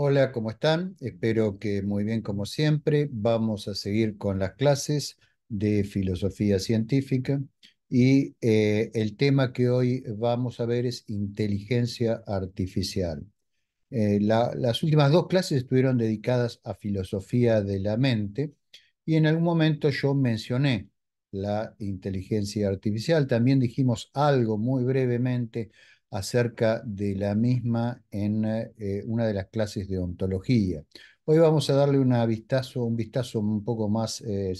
Hola, ¿cómo están? Espero que muy bien como siempre. Vamos a seguir con las clases de filosofía científica y eh, el tema que hoy vamos a ver es inteligencia artificial. Eh, las últimas dos clases estuvieron dedicadas a filosofía de la mente y en algún momento yo mencioné la inteligencia artificial. También dijimos algo muy brevemente acerca de la misma en eh, eh, una de las clases de ontología. Hoy vamos a darle vistazo, un vistazo un poco más eh,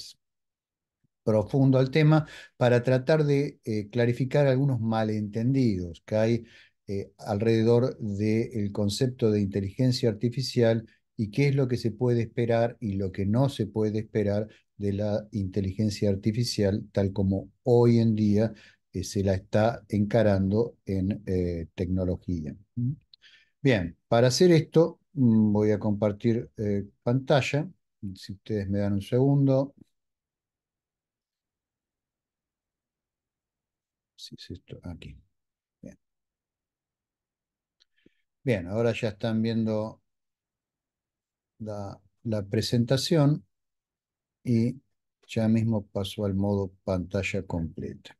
profundo al tema para tratar de clarificar algunos malentendidos que hay alrededor del concepto de inteligencia artificial y qué es lo que se puede esperar y lo que no se puede esperar de la inteligencia artificial tal como hoy en día se la está encarando en eh, tecnología. ¿Mm? Bien, para hacer esto mm, voy a compartir eh, pantalla, si ustedes me dan un segundo. aquí. Bien. ahora ya están viendo la presentación y ya mismo paso al modo pantalla completa.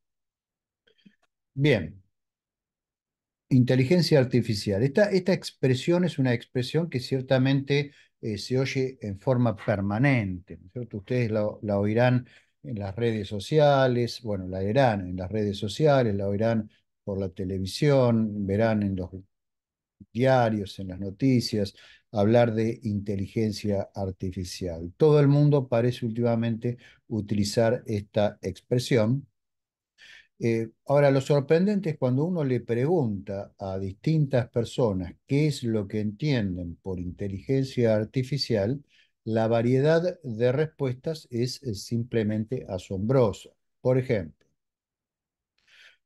Bien. Inteligencia artificial. Esta, expresión es una expresión que ciertamente eh, se oye en forma permanente. Ustedes la, la, oirán en las redes sociales, bueno, la verán en las redes sociales, la oirán por la televisión, verán en los diarios, en las noticias, hablar de inteligencia artificial. Todo el mundo parece últimamente utilizar esta expresión eh, ahora, lo sorprendente es cuando uno le pregunta a distintas personas qué es lo que entienden por inteligencia artificial, la variedad de respuestas es, eh, simplemente asombrosa. Por ejemplo,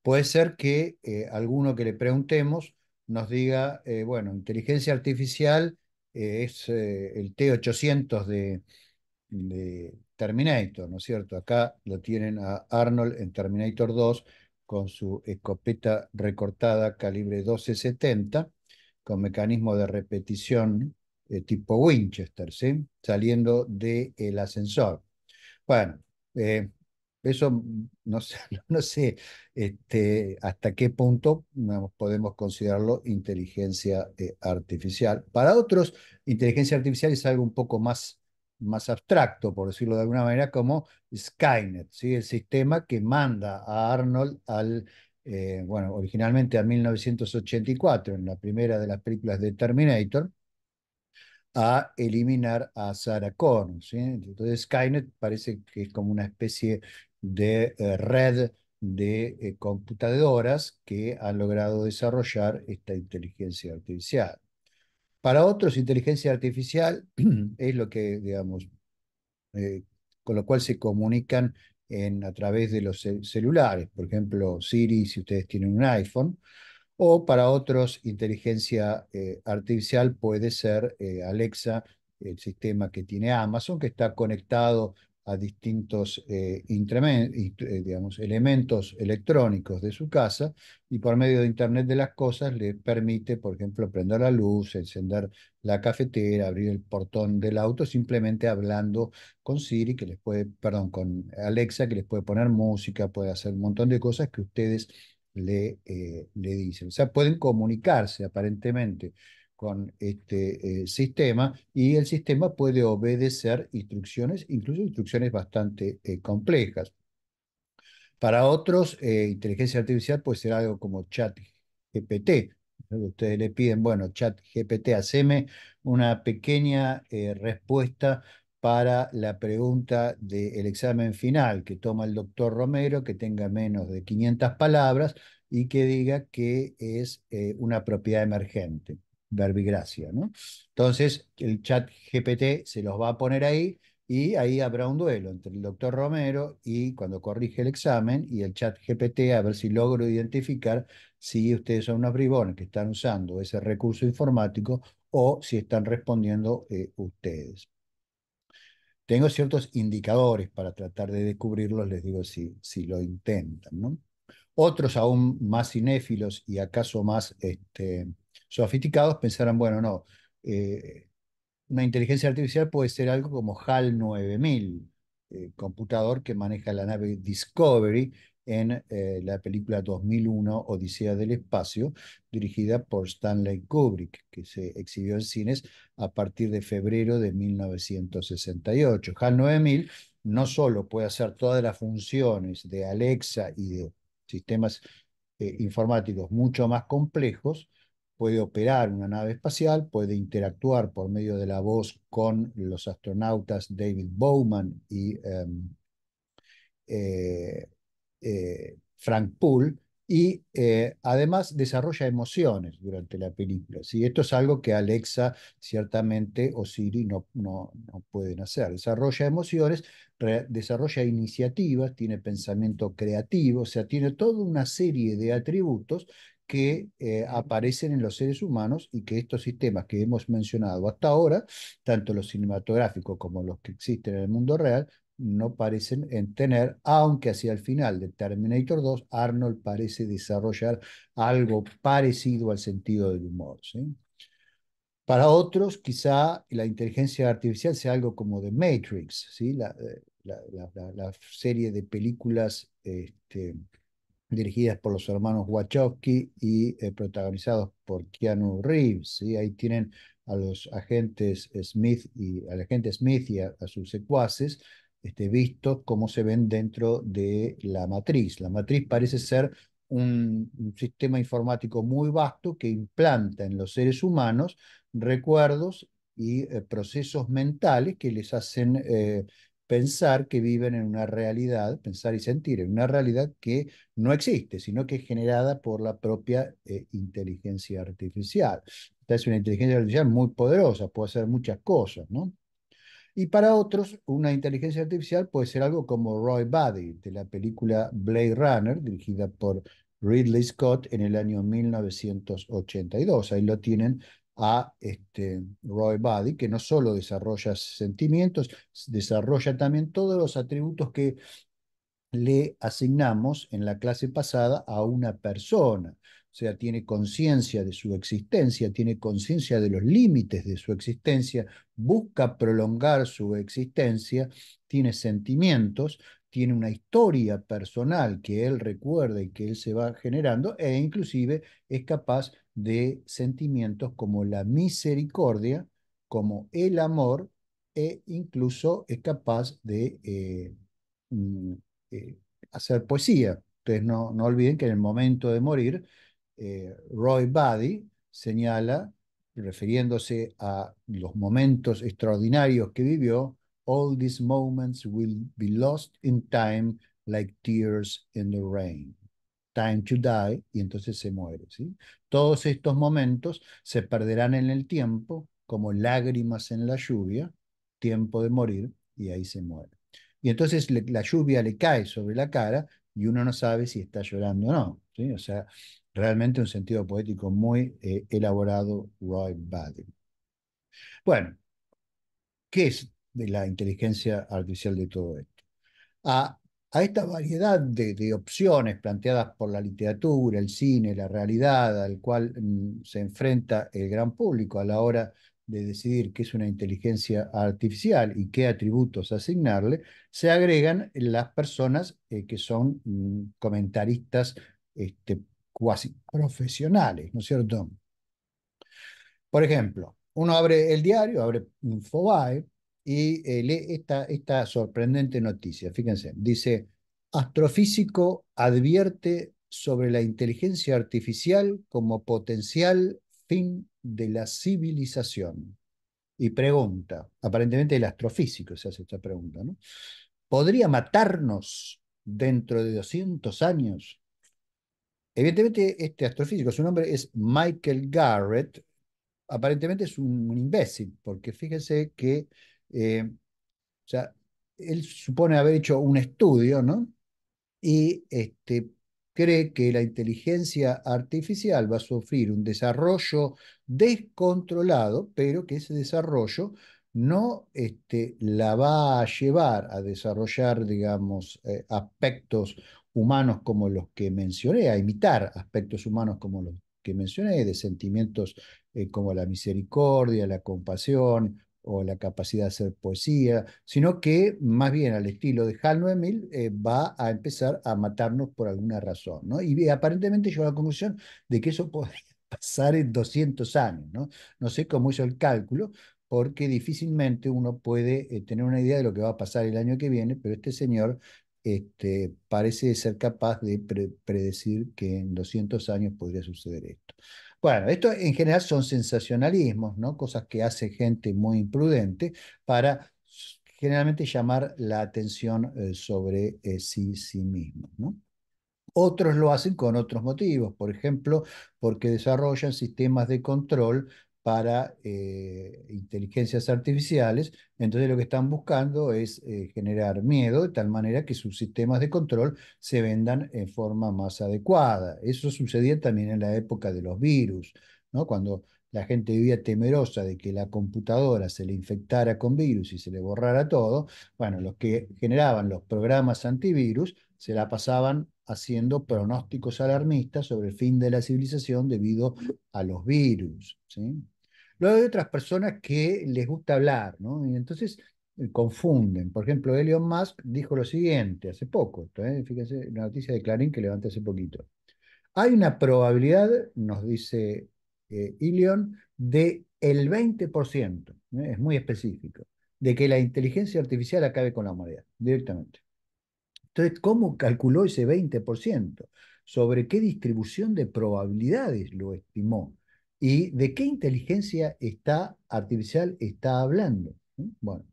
puede ser que eh, alguno que le preguntemos nos diga, bueno, inteligencia artificial es el T800 de, Terminator, ¿no es cierto? Acá lo tienen a Arnold en Terminator 2 con su escopeta recortada calibre 1270 con mecanismo de repetición eh, tipo Winchester, ¿sí? Saliendo del ascensor. Bueno, eh, eso no sé, no sé este, hasta qué punto podemos considerarlo inteligencia eh, artificial. Para otros, inteligencia artificial es algo un poco más más abstracto, por decirlo de alguna manera, como Skynet, ¿sí? el sistema que manda a Arnold al, eh, bueno, originalmente a 1984, en la primera de las películas de Terminator, a eliminar a Sarah Connor. Entonces Skynet parece que es como una especie de eh, red de eh, computadoras que han logrado desarrollar esta inteligencia artificial. Para otros, inteligencia artificial es lo que, digamos, eh, con lo cual se comunican en, a través de los celulares, por ejemplo, Siri, si ustedes tienen un iPhone, o para otros, inteligencia eh, artificial puede ser eh, Alexa, el sistema que tiene Amazon, que está conectado a distintos eh, eh, elementos electrónicos de su casa y por medio de Internet de las Cosas le permite, por ejemplo, prender la luz, encender la cafetera, abrir el portón del auto, simplemente hablando con Siri, que les puede, perdón, con Alexa, que les puede poner música, puede hacer un montón de cosas que ustedes le, eh, le dicen. O sea, pueden comunicarse aparentemente con este eh, sistema y el sistema puede obedecer instrucciones, incluso instrucciones bastante eh, complejas. Para otros, eh, inteligencia artificial puede ser algo como chat GPT. Ustedes le piden, bueno, chat GPT, haceme una pequeña respuesta para la pregunta del examen final que toma el doctor Romero, que tenga menos de 500 palabras y que diga que es una propiedad emergente verbigracia. ¿no? Entonces, el chat GPT se los va a poner ahí y ahí habrá un duelo entre el doctor Romero y cuando corrige el examen y el chat GPT a ver si logro identificar si ustedes son unos bribones que están usando ese recurso informático o si están respondiendo eh, ustedes. Tengo ciertos indicadores para tratar de descubrirlos, les digo si, si lo intentan. ¿no? Otros aún más cinéfilos y acaso más este, sofisticados pensarán, bueno, no, eh, una inteligencia artificial puede ser algo como HAL 9000, eh, computador que maneja la nave Discovery en eh, la película 2001 Odisea del Espacio, dirigida por Stanley Kubrick, que se exhibió en cines a partir de febrero de 1968. HAL 9000 no solo puede hacer todas las funciones de Alexa y de sistemas informáticos mucho más complejos, puede operar una nave espacial, puede interactuar por medio de la voz con los astronautas David Bowman y em, eh, eh, Frank Poole, y eh, además desarrolla emociones durante la película. Esto es algo que Alexa ciertamente o Siri no, no, no pueden hacer. Desarrolla emociones, desarrolla iniciativas, tiene pensamiento creativo, o sea, tiene toda una serie de atributos que eh, aparecen en los seres humanos y que estos sistemas que hemos mencionado hasta ahora, tanto los cinematográficos como los que existen en el mundo real, no parecen en tener, aunque hacia el final de Terminator 2, Arnold parece desarrollar algo parecido al sentido del humor. Para otros, quizá la inteligencia artificial sea algo como The Matrix, ¿sí? la, eh, serie de películas este, dirigidas por los hermanos Wachowski y eh, protagonizados por Keanu Reeves. Ahí tienen a los agentes Smith y al agente Smith y a, sus secuaces este, vistos cómo se ven dentro de la matriz. La matriz parece ser un, sistema informático muy vasto que implanta en los seres humanos recuerdos y eh, procesos mentales que les hacen eh, pensar que viven en una realidad, pensar y sentir en una realidad que no existe, sino que es generada por la propia eh, inteligencia artificial. es una inteligencia artificial muy poderosa, puede hacer muchas cosas, ¿no? Y para otros, una inteligencia artificial puede ser algo como Roy Buddy, de la película Blade Runner, dirigida por Ridley Scott en el año 1982. Ahí lo tienen a este, Roy Buddy, que no solo desarrolla sentimientos, desarrolla también todos los atributos que le asignamos en la clase pasada a una persona o sea, tiene conciencia de su existencia, tiene conciencia de los límites de su existencia, busca prolongar su existencia, tiene sentimientos, tiene una historia personal que él recuerda y que él se va generando, e inclusive es capaz de sentimientos como la misericordia, como el amor, e incluso es capaz de eh, mm, eh, hacer poesía. entonces no olviden que en el momento de morir, eh, Roy Buddy señala, refiriéndose a los momentos extraordinarios que vivió, All these moments will be lost in time like tears in the rain. Time to die, y entonces se muere. ¿sí? Todos estos momentos se perderán en el tiempo como lágrimas en la lluvia, tiempo de morir, y ahí se muere. Y entonces la lluvia le cae sobre la cara y uno no sabe si está llorando o no. ¿sí? O sea, Realmente un sentido poético muy eh, elaborado, Roy Baden. Bueno, ¿qué es de la inteligencia artificial de todo esto? A, esta variedad de, opciones planteadas por la literatura, el cine, la realidad, al cual mm, se enfrenta el gran público a la hora de decidir qué es una inteligencia artificial y qué atributos asignarle, se agregan las personas eh, que son mm, comentaristas este, cuasi profesionales, ¿no es cierto? Por ejemplo, uno abre el diario, abre Infobae y eh, lee esta, esta sorprendente noticia. Fíjense, dice, astrofísico advierte sobre la inteligencia artificial como potencial fin de la civilización. Y pregunta, aparentemente el astrofísico se hace esta pregunta, ¿no? ¿Podría matarnos dentro de 200 años Evidentemente, este astrofísico, su nombre es Michael Garrett, aparentemente es un, imbécil, porque fíjense que eh, o sea, él supone haber hecho un estudio, ¿no? Y este, cree que la inteligencia artificial va a sufrir un desarrollo descontrolado, pero que ese desarrollo no este, la va a llevar a desarrollar, digamos, eh, aspectos humanos como los que mencioné, a imitar aspectos humanos como los que mencioné, de sentimientos eh, como la misericordia, la compasión o la capacidad de hacer poesía, sino que más bien al estilo de Hal 9000 eh, va a empezar a matarnos por alguna razón. ¿no? Y eh, aparentemente llegó a la conclusión de que eso podría pasar en 200 años. No, no sé cómo hizo el cálculo, porque difícilmente uno puede tener una idea de lo que va a pasar el año que viene, pero este señor este, parece ser capaz de predecir que en 200 años podría suceder esto. Bueno, esto en general son sensacionalismos, ¿no? Cosas que hace gente muy imprudente para generalmente llamar la atención eh, sobre eh, sí, sí mismo, ¿no? Otros lo hacen con otros motivos, por ejemplo, porque desarrollan sistemas de control para eh, inteligencias artificiales. Entonces lo que están buscando es eh, generar miedo de tal manera que sus sistemas de control se vendan en forma más adecuada. Eso sucedía también en la época de los virus, ¿no? cuando la gente vivía temerosa de que la computadora se le infectara con virus y se le borrara todo. Bueno, los que generaban los programas antivirus se la pasaban haciendo pronósticos alarmistas sobre el fin de la civilización debido a los virus. ¿sí? Luego hay otras personas que les gusta hablar, ¿no? Y entonces eh, confunden. Por ejemplo, Elon Musk dijo lo siguiente hace poco, ¿eh? fíjense, una noticia de Clarín que levanté hace poquito. Hay una probabilidad, nos dice eh, Elon, de el 20%, es muy específico, de que la inteligencia artificial acabe con la humanidad directamente. Entonces, ¿cómo calculó ese 20%? ¿Sobre qué distribución de probabilidades lo estimó? y de qué inteligencia está, artificial está hablando. Bueno,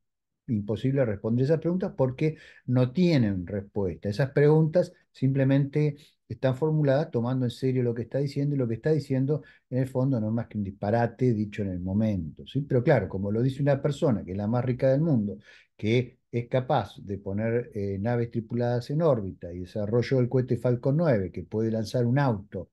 imposible responder esas preguntas porque no tienen respuesta. Esas preguntas simplemente están formuladas tomando en serio lo que está diciendo y lo que está diciendo en el fondo no es más que un disparate dicho en el momento. ¿sí? Pero claro, como lo dice una persona que es la más rica del mundo, que es capaz de poner eh, naves tripuladas en órbita y desarrollo el cohete Falcon 9 que puede lanzar un auto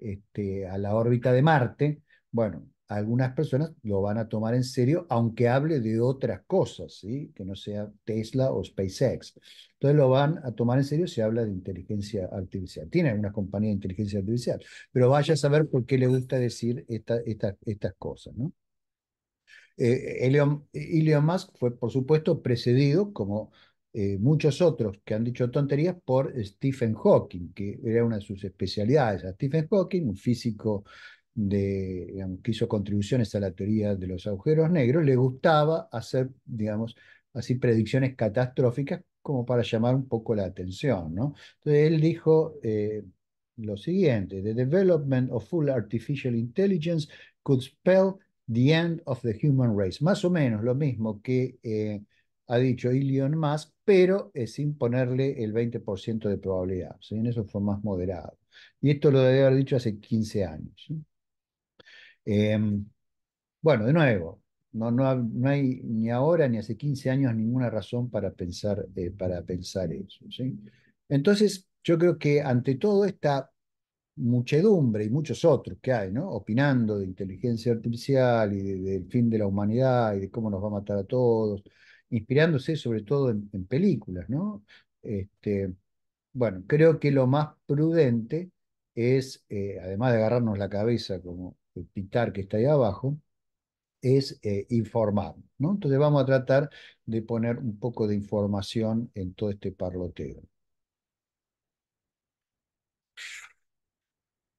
este, a la órbita de Marte, bueno, algunas personas lo van a tomar en serio, aunque hable de otras cosas, ¿sí? que no sea Tesla o SpaceX. Entonces lo van a tomar en serio si habla de inteligencia artificial. Tienen una compañía de inteligencia artificial, pero vaya a saber por qué le gusta decir estas cosas. ¿no? Eh, Elon, Elon, Musk fue, por supuesto, precedido como eh, muchos otros que han dicho tonterías por Stephen Hawking, que era una de sus especialidades. A Stephen Hawking, un físico de, que hizo contribuciones a la teoría de los agujeros negros, le gustaba hacer, digamos, así predicciones catastróficas como para llamar un poco la atención. ¿no? Entonces él dijo eh, lo siguiente, The development of full artificial intelligence could spell the end of the human race. Más o menos lo mismo que... Eh, ha dicho ilion más, pero es sin ponerle el 20% de probabilidad. ¿sí? En eso fue más moderado. Y esto lo debe haber dicho hace 15 años. Em, bueno, de nuevo, no, no, hay ni ahora ni hace 15 años ninguna razón para pensar, eh, para pensar eso. Entonces, yo creo que ante toda esta muchedumbre y muchos otros que hay, ¿no? Opinando de inteligencia artificial y del fin de la humanidad y de cómo nos va a matar a todos inspirándose sobre todo en, películas, ¿no? Este, bueno, creo que lo más prudente es, eh, además de agarrarnos la cabeza como el pitar que está ahí abajo, es eh, informar, ¿no? Entonces vamos a tratar de poner un poco de información en todo este parloteo.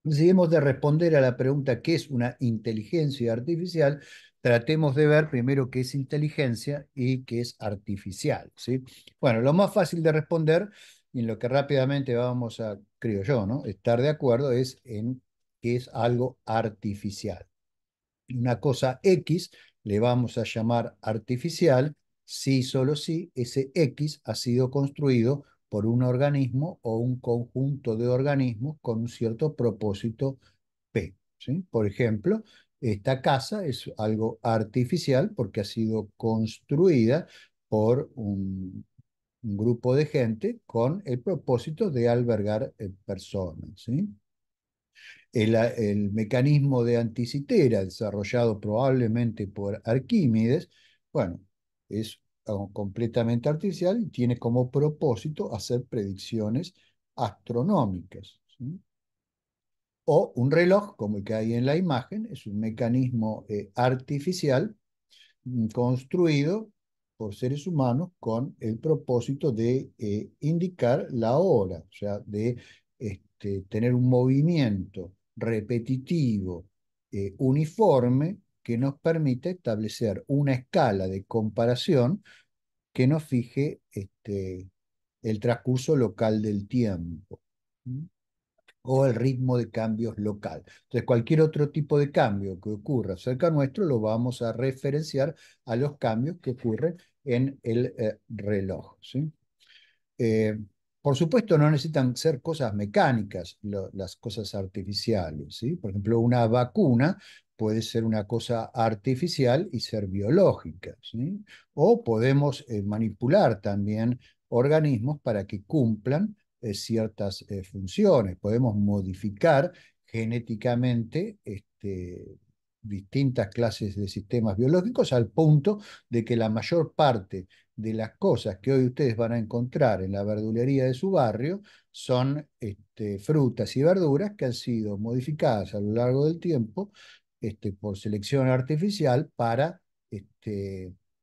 Seguimos de responder a la pregunta ¿qué es una inteligencia artificial? tratemos de ver primero qué es inteligencia y qué es artificial. ¿sí? Bueno, lo más fácil de responder, y en lo que rápidamente vamos a, creo yo, ¿no? estar de acuerdo, es en qué es algo artificial. Una cosa X le vamos a llamar artificial si solo si ese X ha sido construido por un organismo o un conjunto de organismos con un cierto propósito P. ¿sí? Por ejemplo, esta casa es algo artificial porque ha sido construida por un, grupo de gente con el propósito de albergar eh, personas. El, mecanismo de anticitera desarrollado probablemente por Arquímedes, bueno, es oh, completamente artificial y tiene como propósito hacer predicciones astronómicas. O un reloj, como el que hay en la imagen, es un mecanismo eh, artificial mm, construido por seres humanos con el propósito de eh, indicar la hora, o sea, de este, tener un movimiento repetitivo, eh, uniforme, que nos permite establecer una escala de comparación que nos fije este, el transcurso local del tiempo o el ritmo de cambios local. Entonces, cualquier otro tipo de cambio que ocurra cerca nuestro lo vamos a referenciar a los cambios que ocurren en el eh, reloj. Eh, por supuesto, no necesitan ser cosas mecánicas, las cosas artificiales. Por ejemplo, una vacuna puede ser una cosa artificial y ser biológica. O podemos eh, manipular también organismos para que cumplan eh, ciertas eh, funciones. Podemos modificar genéticamente este, distintas clases de sistemas biológicos al punto de que la mayor parte de las cosas que hoy ustedes van a encontrar en la verdulería de su barrio son este, frutas y verduras que han sido modificadas a lo largo del tiempo este, por selección artificial para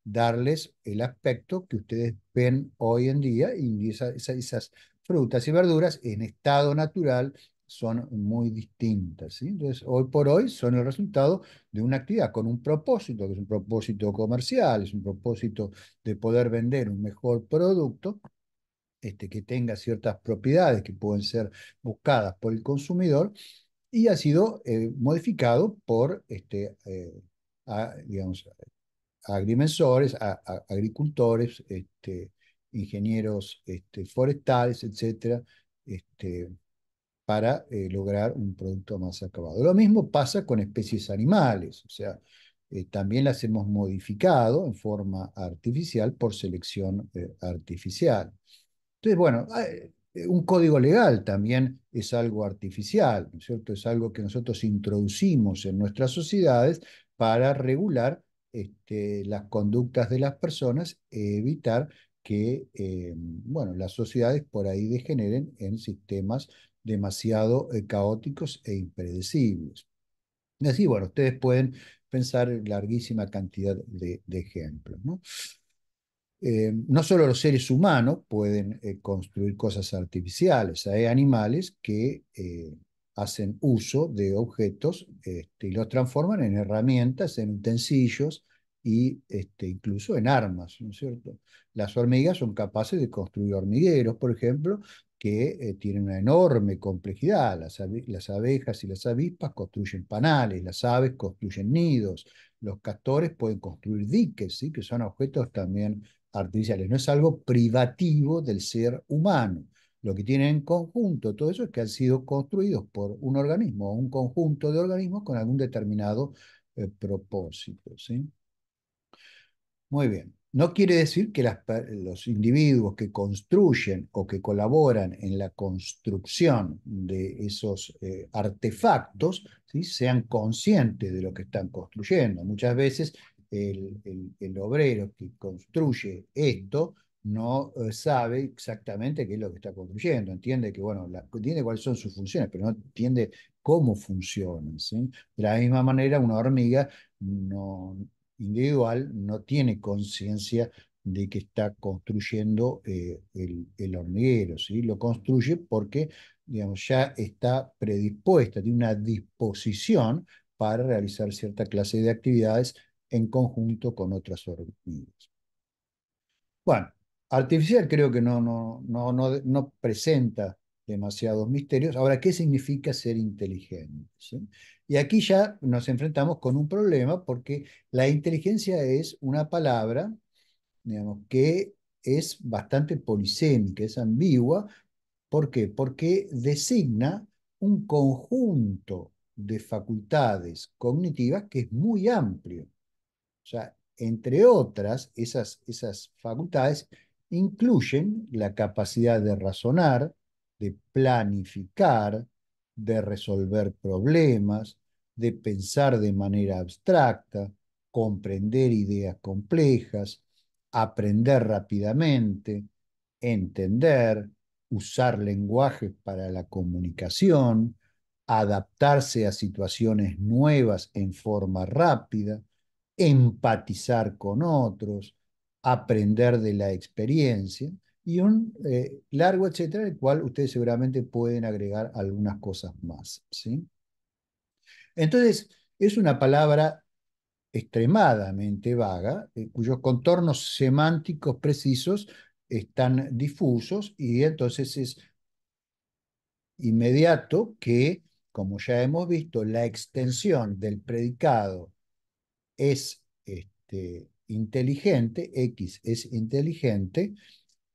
darles el aspecto que ustedes ven hoy en día y esas frutas y verduras en estado natural son muy distintas. Entonces, hoy por hoy son el resultado de una actividad con un propósito, que es un propósito comercial, es un propósito de poder vender un mejor producto este, que tenga ciertas propiedades que pueden ser buscadas por el consumidor y ha sido eh, modificado por este, eh, digamos, agrimensores, agricultores este, ingenieros este, forestales, etcétera, este, para eh, lograr un producto más acabado. Lo mismo pasa con especies animales, o sea, eh, también las hemos modificado en forma artificial por selección eh, artificial. Entonces, bueno, un código legal también es algo artificial, es cierto? Es algo que nosotros introducimos en nuestras sociedades para regular este, las conductas de las personas, evitar que, eh, bueno, las sociedades por ahí degeneren en sistemas demasiado eh, caóticos e impredecibles. Y así, bueno, ustedes pueden pensar larguísima cantidad de, ejemplos, eh, ¿no? solo los seres humanos pueden construir cosas artificiales, hay animales que hacen uso de objetos este, y los transforman en herramientas, en utensilios, y este, incluso en armas, ¿no es cierto? Las hormigas son capaces de construir hormigueros, por ejemplo, que eh, tienen una enorme complejidad. Las, abejas y las avispas construyen panales, las aves construyen nidos, los castores pueden construir diques, ¿sí? que son objetos también artificiales. No es algo privativo del ser humano. Lo que tienen en conjunto todo eso es que han sido construidos por un organismo o un conjunto de organismos con algún determinado eh, propósito. ¿sí? Muy bien. No quiere decir que los individuos que construyen o que colaboran en la construcción de esos eh, artefactos ¿sí? sean conscientes de lo que están construyendo. Muchas veces el, obrero que construye esto no eh, sabe exactamente qué es lo que está construyendo, entiende que, bueno, entiende cuáles son sus funciones, pero no entiende cómo funcionan. De la misma manera, una hormiga no, individual no tiene conciencia de que está construyendo eh, el, el, hormiguero, lo construye porque digamos, ya está predispuesta, tiene una disposición para realizar cierta clase de actividades en conjunto con otras hormigas. Bueno, artificial creo que no, no, no, no, presenta demasiados misterios. Ahora, ¿qué significa ser inteligente? Y aquí ya nos enfrentamos con un problema porque la inteligencia es una palabra, digamos, que es bastante polisémica, es ambigua. ¿Por qué? Porque designa un conjunto de facultades cognitivas que es muy amplio. O sea, entre otras, esas facultades incluyen la capacidad de razonar, de planificar, de resolver problemas, de pensar de manera abstracta, comprender ideas complejas, aprender rápidamente, entender, usar lenguajes para la comunicación, adaptarse a situaciones nuevas en forma rápida, empatizar con otros, aprender de la experiencia y un eh, largo, etcétera, el cual ustedes seguramente pueden agregar algunas cosas más. ¿sí? Entonces, es una palabra extremadamente vaga, eh, cuyos contornos semánticos precisos están difusos y entonces es inmediato que, como ya hemos visto, la extensión del predicado es este, inteligente, X es inteligente,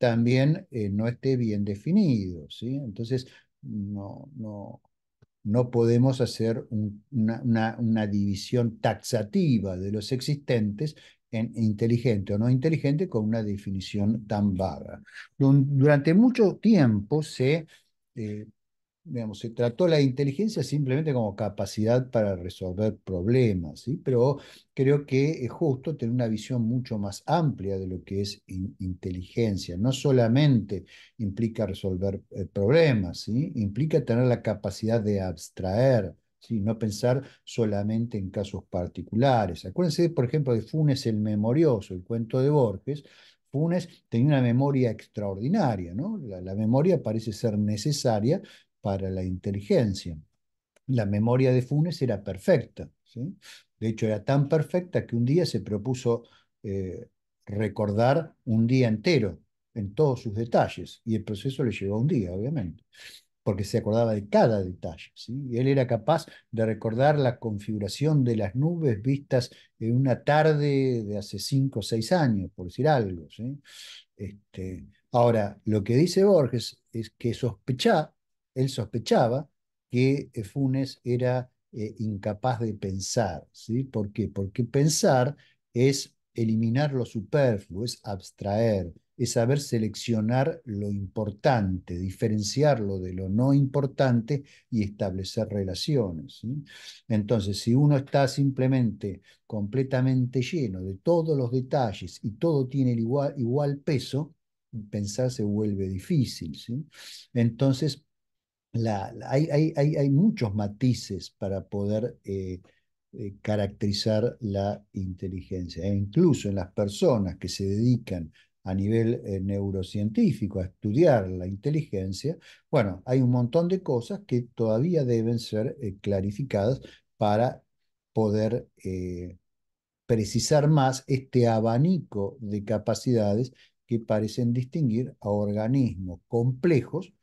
también eh, no esté bien definido. ¿sí? Entonces, no, no, no podemos hacer una, una, división taxativa de los existentes en inteligente o no inteligente con una definición tan vaga. Durante mucho tiempo se eh, se trató la inteligencia simplemente como capacidad para resolver problemas, ¿sí? pero creo que es justo tener una visión mucho más amplia de lo que es inteligencia. No solamente implica resolver eh, problemas, ¿sí? implica tener la capacidad de abstraer. No pensar solamente en casos particulares. Acuérdense, por ejemplo, de Funes el Memorioso, el cuento de Borges, Funes tenía una memoria extraordinaria, ¿no? la, memoria parece ser necesaria para la inteligencia. La memoria de Funes era perfecta. De hecho, era tan perfecta que un día se propuso eh, recordar un día entero en todos sus detalles. Y el proceso le llevó un día, obviamente, porque se acordaba de cada detalle. él era capaz de recordar la configuración de las nubes vistas en una tarde de hace cinco o seis años, por decir algo. Este, ahora, lo que dice Borges es que sospechá él sospechaba que eh, Funes era eh, incapaz de pensar. ¿sí? ¿Por qué? Porque pensar es eliminar lo superfluo, es abstraer, es saber seleccionar lo importante, diferenciarlo de lo no importante y establecer relaciones. Entonces, si uno está simplemente completamente lleno de todos los detalles y todo tiene el igual, igual peso, pensar se vuelve difícil. Entonces, hay, muchos matices para poder eh, eh, caracterizar la inteligencia. E incluso en las personas que se dedican a nivel eh, neurocientífico a estudiar la inteligencia, bueno, hay un montón de cosas que todavía deben ser clarificadas para poder precisar más este abanico de capacidades que parecen distinguir a organismos complejos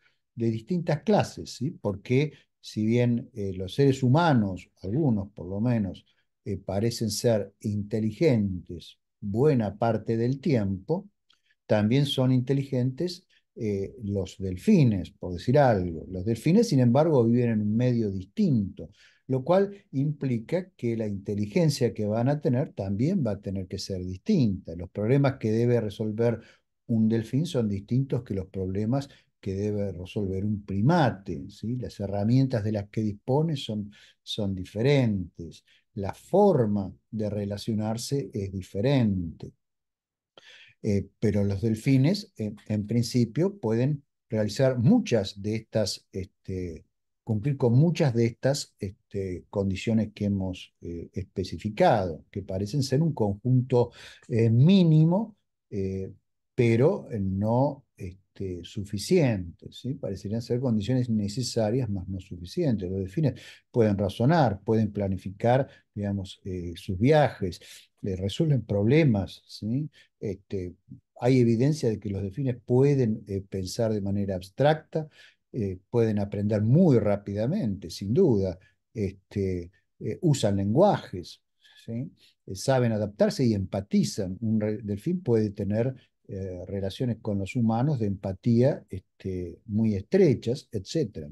de distintas clases, ¿sí? porque si bien eh, los seres humanos, algunos por lo menos, eh, parecen ser inteligentes buena parte del tiempo, también son inteligentes eh, los delfines, por decir algo. Los delfines, sin embargo, viven en un medio distinto, lo cual implica que la inteligencia que van a tener también va a tener que ser distinta. Los problemas que debe resolver un delfín son distintos que los problemas que debe resolver un primate. ¿sí? Las herramientas de las que dispone son, son diferentes, la forma de relacionarse es diferente. Eh, pero los delfines, en principio, pueden realizar muchas de estas, este, cumplir con muchas de estas este, condiciones que hemos eh, especificado, que parecen ser un conjunto eh, mínimo, pero no este, suficientes, parecerían ser condiciones necesarias, más no suficientes. Los delfines pueden razonar, pueden planificar, digamos, eh, sus viajes, eh, resuelven problemas, este, hay evidencia de que los delfines pueden eh, pensar de manera abstracta, pueden aprender muy rápidamente, sin duda, este, usan lenguajes, saben adaptarse y empatizan. Un delfín puede tener eh, relaciones con los humanos de empatía este, muy estrechas, etc.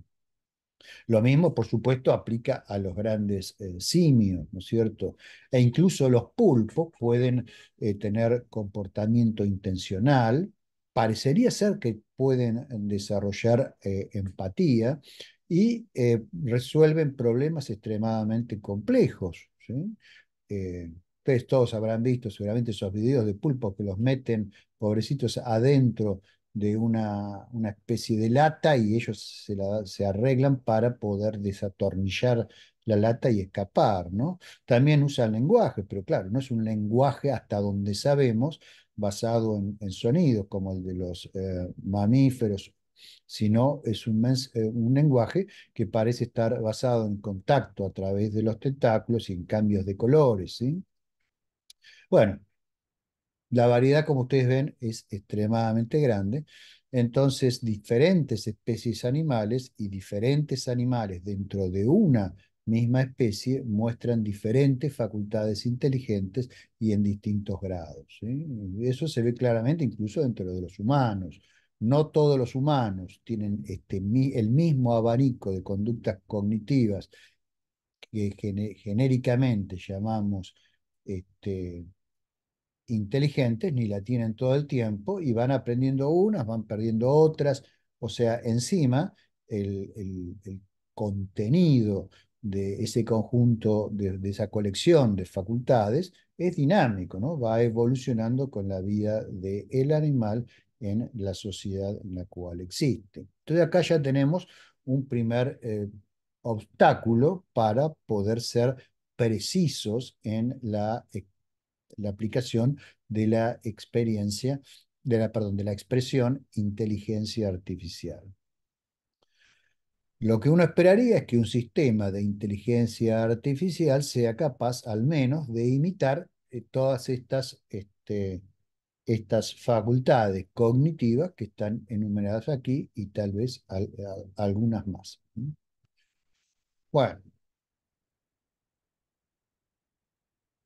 Lo mismo, por supuesto, aplica a los grandes eh, simios, ¿no es cierto? E incluso los pulpos pueden eh, tener comportamiento intencional, parecería ser que pueden desarrollar empatía y resuelven problemas extremadamente complejos. ¿sí? todos habrán visto seguramente esos videos de pulpos que los meten, pobrecitos, adentro de una, especie de lata y ellos se, arreglan para poder desatornillar la lata y escapar, ¿no? También usan lenguaje, pero claro, no es un lenguaje hasta donde sabemos basado en, sonidos como el de los eh, mamíferos, sino es eh, un, lenguaje que parece estar basado en contacto a través de los tentáculos y en cambios de colores, ¿sí? Bueno, la variedad, como ustedes ven, es extremadamente grande. Entonces, diferentes especies animales y diferentes animales dentro de una misma especie muestran diferentes facultades inteligentes y en distintos grados. Eso se ve claramente incluso dentro de los humanos. No todos los humanos tienen este el mismo abanico de conductas cognitivas que genéricamente llamamos este, inteligentes ni la tienen todo el tiempo y van aprendiendo unas, van perdiendo otras, o sea, encima el, contenido de ese conjunto, de, esa colección de facultades, es dinámico, ¿no? va evolucionando con la vida del el animal en la sociedad en la cual existe. Entonces acá ya tenemos un primer eh, obstáculo para poder ser precisos en la eh, la aplicación de la experiencia, de la, perdón, de la expresión inteligencia artificial. Lo que uno esperaría es que un sistema de inteligencia artificial sea capaz al menos de imitar eh, todas estas, este, estas facultades cognitivas que están enumeradas aquí y tal vez algunas más. Bueno.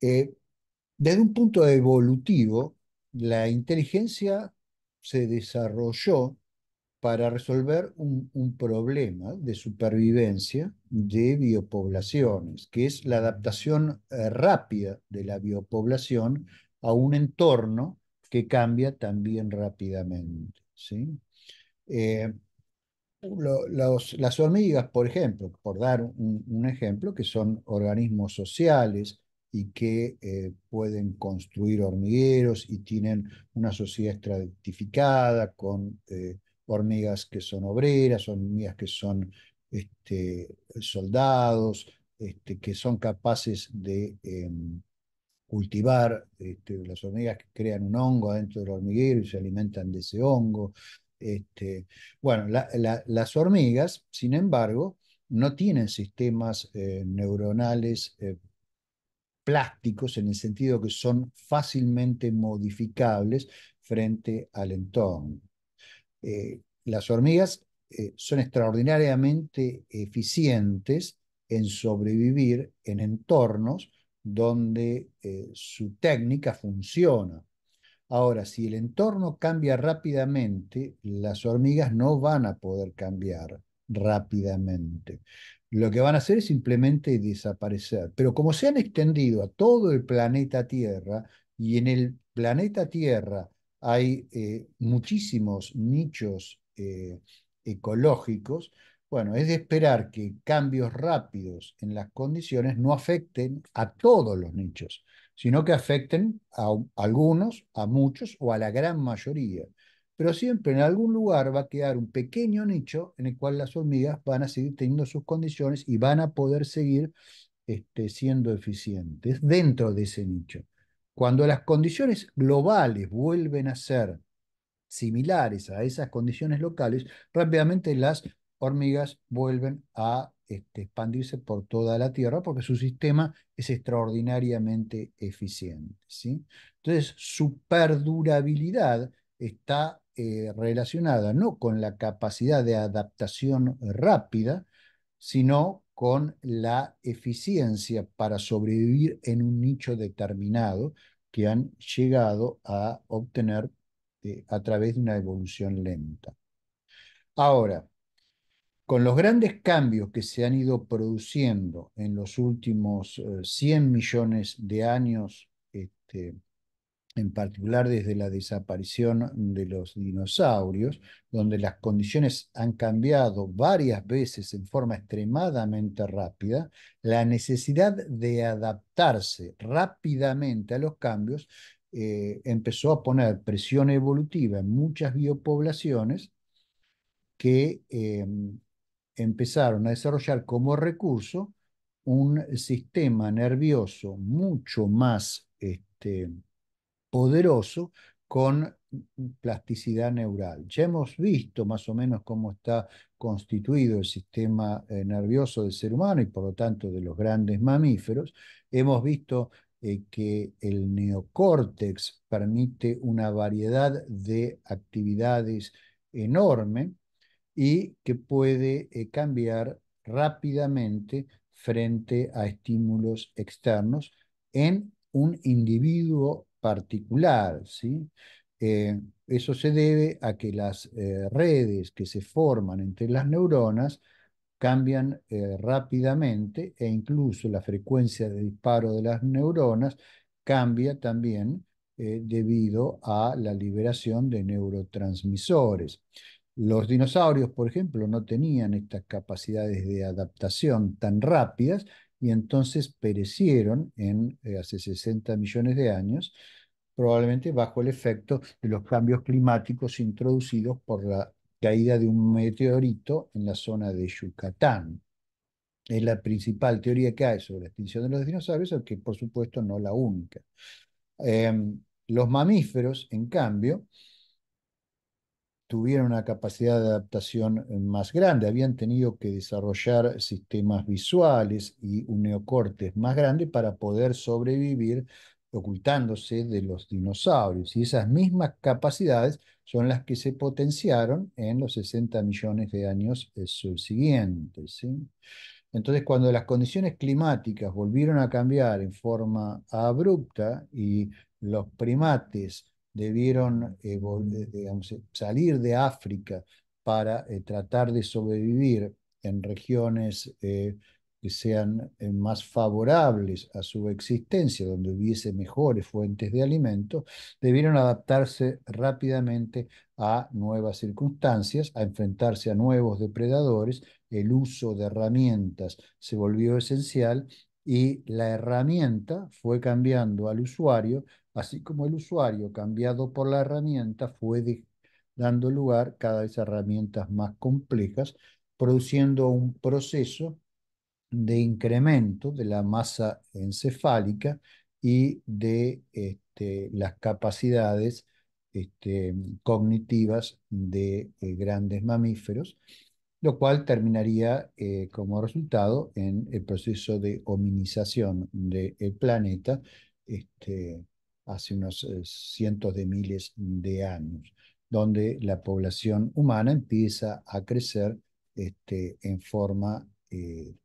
Eh, desde un punto evolutivo, la inteligencia se desarrolló para resolver un, problema de supervivencia de biopoblaciones, que es la adaptación eh, rápida de la biopoblación a un entorno que cambia también rápidamente. Eh, las hormigas, por ejemplo, por dar un ejemplo, que son organismos sociales, y que eh, pueden construir hormigueros y tienen una sociedad estratificada con eh, hormigas que son obreras, hormigas que son este, soldados, este, que son capaces de em, cultivar, este, las hormigas que crean un hongo adentro del hormiguero y se alimentan de ese hongo. bueno, las hormigas, sin embargo, no tienen sistemas eh, neuronales plásticos en el sentido que son fácilmente modificables frente al entorno. Eh, las hormigas eh, son extraordinariamente eficientes en sobrevivir en entornos donde eh, su técnica funciona. Ahora, si el entorno cambia rápidamente, las hormigas no van a poder cambiar rápidamente lo que van a hacer es simplemente desaparecer. Pero como se han extendido a todo el planeta Tierra, y en el planeta Tierra hay eh, muchísimos nichos eh, ecológicos, bueno, es de esperar que cambios rápidos en las condiciones no afecten a todos los nichos, sino que afecten a algunos, a muchos o a la gran mayoría pero siempre en algún lugar va a quedar un pequeño nicho en el cual las hormigas van a seguir teniendo sus condiciones y van a poder seguir este, siendo eficientes dentro de ese nicho. Cuando las condiciones globales vuelven a ser similares a esas condiciones locales, rápidamente las hormigas vuelven a este, expandirse por toda la Tierra porque su sistema es extraordinariamente eficiente. ¿sí? Entonces, su perdurabilidad está eh, relacionada no con la capacidad de adaptación rápida, sino con la eficiencia para sobrevivir en un nicho determinado que han llegado a obtener eh, a través de una evolución lenta. Ahora, con los grandes cambios que se han ido produciendo en los últimos 100 eh, millones de años este, en particular desde la desaparición de los dinosaurios, donde las condiciones han cambiado varias veces en forma extremadamente rápida, la necesidad de adaptarse rápidamente a los cambios eh, empezó a poner presión evolutiva en muchas biopoblaciones que em, empezaron a desarrollar como recurso un sistema nervioso mucho más este, poderoso con plasticidad neural. Ya hemos visto más o menos cómo está constituido el sistema eh, nervioso del ser humano y por lo tanto de los grandes mamíferos. Hemos visto eh, que el neocórtex permite una variedad de actividades enorme y que puede eh, cambiar rápidamente frente a estímulos externos en un individuo particular, ¿sí? Eh, eso se debe a que las eh, redes que se forman entre las neuronas cambian eh, rápidamente e incluso la frecuencia de disparo de las neuronas cambia también debido a la liberación de neurotransmisores. Los dinosaurios, por ejemplo, no tenían estas capacidades de adaptación tan rápidas y entonces perecieron en, eh, hace 60 millones de años, probablemente bajo el efecto de los cambios climáticos introducidos por la caída de un meteorito en la zona de Yucatán. Es la principal teoría que hay sobre la extinción de los dinosaurios, aunque por supuesto no la única. Em, los mamíferos, en cambio, tuvieron una capacidad de adaptación eh, más grande, habían tenido que desarrollar sistemas visuales y un neocorte más grande para poder sobrevivir ocultándose de los dinosaurios. Y esas mismas capacidades son las que se potenciaron en los 60 millones de años eh, subsiguientes. Entonces, cuando las condiciones climáticas volvieron a cambiar en forma abrupta y los primates debieron eh, eh, salir de África para eh, tratar de sobrevivir en regiones que sean más favorables a su existencia, donde hubiese mejores fuentes de alimento, debieron adaptarse rápidamente a nuevas circunstancias, a enfrentarse a nuevos depredadores, el uso de herramientas se volvió esencial y la herramienta fue cambiando al usuario, así como el usuario cambiado por la herramienta fue dando lugar cada vez a herramientas más complejas, produciendo un proceso de incremento de la masa encefálica y de este, las capacidades este, cognitivas de eh, grandes mamíferos lo cual terminaría eh, como resultado en el proceso de hominización del planeta este, hace unos eh, cientos de miles de años, donde la población humana empieza a crecer este, en forma eh,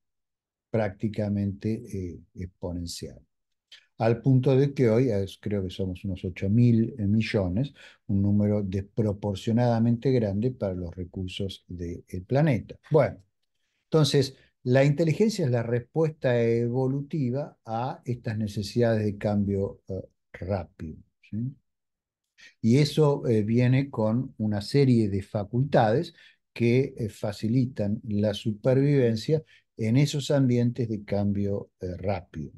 prácticamente exponencial al punto de que hoy creo que somos unos 8.000 mil millones, un número desproporcionadamente grande para los recursos del planeta. Bueno, entonces, la inteligencia es la respuesta evolutiva a estas necesidades de cambio eh, rápido. Y eso eh, viene con una serie de facultades que eh, facilitan la supervivencia en esos ambientes de cambio rápido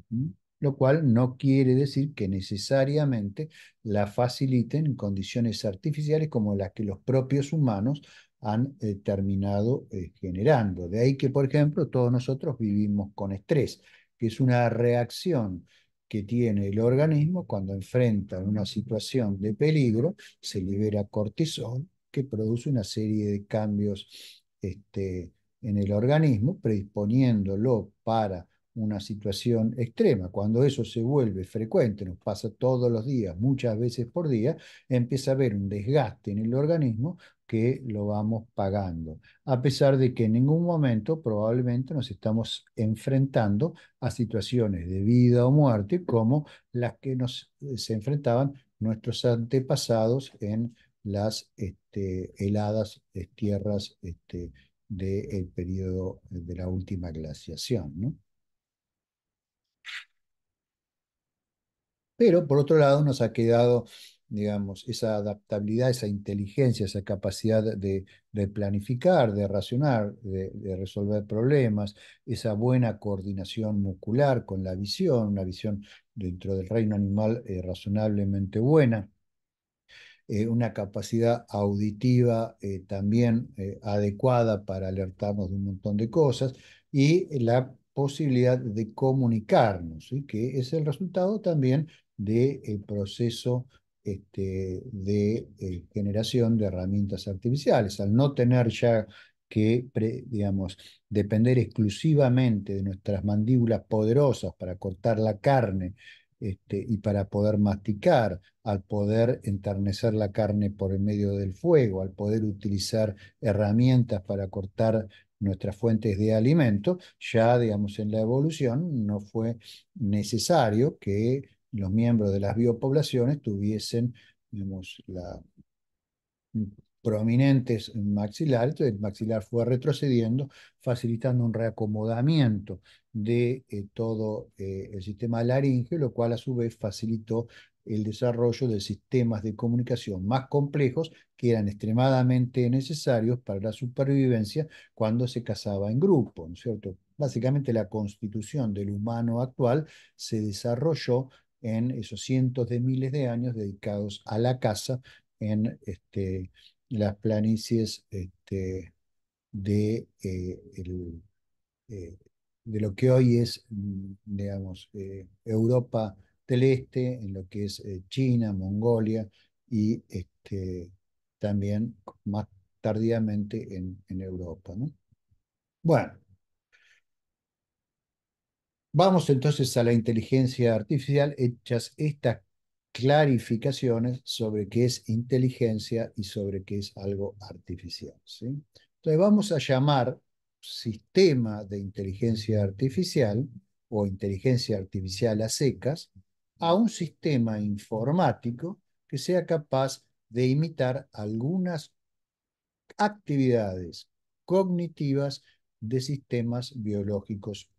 lo cual no quiere decir que necesariamente la faciliten en condiciones artificiales como las que los propios humanos han eh, terminado eh, generando. De ahí que, por ejemplo, todos nosotros vivimos con estrés, que es una reacción que tiene el organismo cuando enfrenta una situación de peligro, se libera cortisol, que produce una serie de cambios este, en el organismo, predisponiéndolo para una situación extrema. Cuando eso se vuelve frecuente, nos pasa todos los días, muchas veces por día, empieza a haber un desgaste en el organismo que lo vamos pagando, a pesar de que en ningún momento probablemente nos estamos enfrentando a situaciones de vida o muerte como las que nos eh, se enfrentaban nuestros antepasados en las este, heladas eh, tierras este, del periodo de la última glaciación. ¿no? Pero por otro lado nos ha quedado, digamos, esa adaptabilidad, esa inteligencia, esa capacidad de, planificar, de racionar, de, resolver problemas, esa buena coordinación muscular con la visión, una visión dentro del reino animal eh, razonablemente buena. Eh, una capacidad auditiva eh, también adecuada para alertarnos de un montón de cosas y la posibilidad de comunicarnos, que es el resultado también del proceso este, de eh, generación de herramientas artificiales. Al no tener ya que, digamos, depender exclusivamente de nuestras mandíbulas poderosas para cortar la carne este, y para poder masticar, al poder enternecer la carne por el medio del fuego, al poder utilizar herramientas para cortar nuestras fuentes de alimento, ya digamos en la evolución no fue necesario que los miembros de las biopoblaciones tuviesen, digamos, la mm, prominentes maxilar, el maxilar fue retrocediendo, facilitando un reacomodamiento de eh, todo eh, el sistema laringeo, lo cual a su vez facilitó el desarrollo de sistemas de comunicación más complejos que eran extremadamente necesarios para la supervivencia cuando se casaba en grupo, ¿no cierto? Básicamente la constitución del humano actual se desarrolló en esos cientos de miles de años dedicados a la caza en este, las planicies este, de, eh, eh, de lo que hoy es, mm, digamos, eh, Europa del Este, en lo que es China, Mongolia y este, también más tardíamente en, en Europa. ¿no? Bueno, Vamos entonces a la inteligencia artificial, hechas estas clarificaciones sobre qué es inteligencia y sobre qué es algo artificial. ¿sí? Entonces vamos a llamar sistema de inteligencia artificial o inteligencia artificial a secas a un sistema informático que sea capaz de imitar algunas actividades cognitivas de sistemas biológicos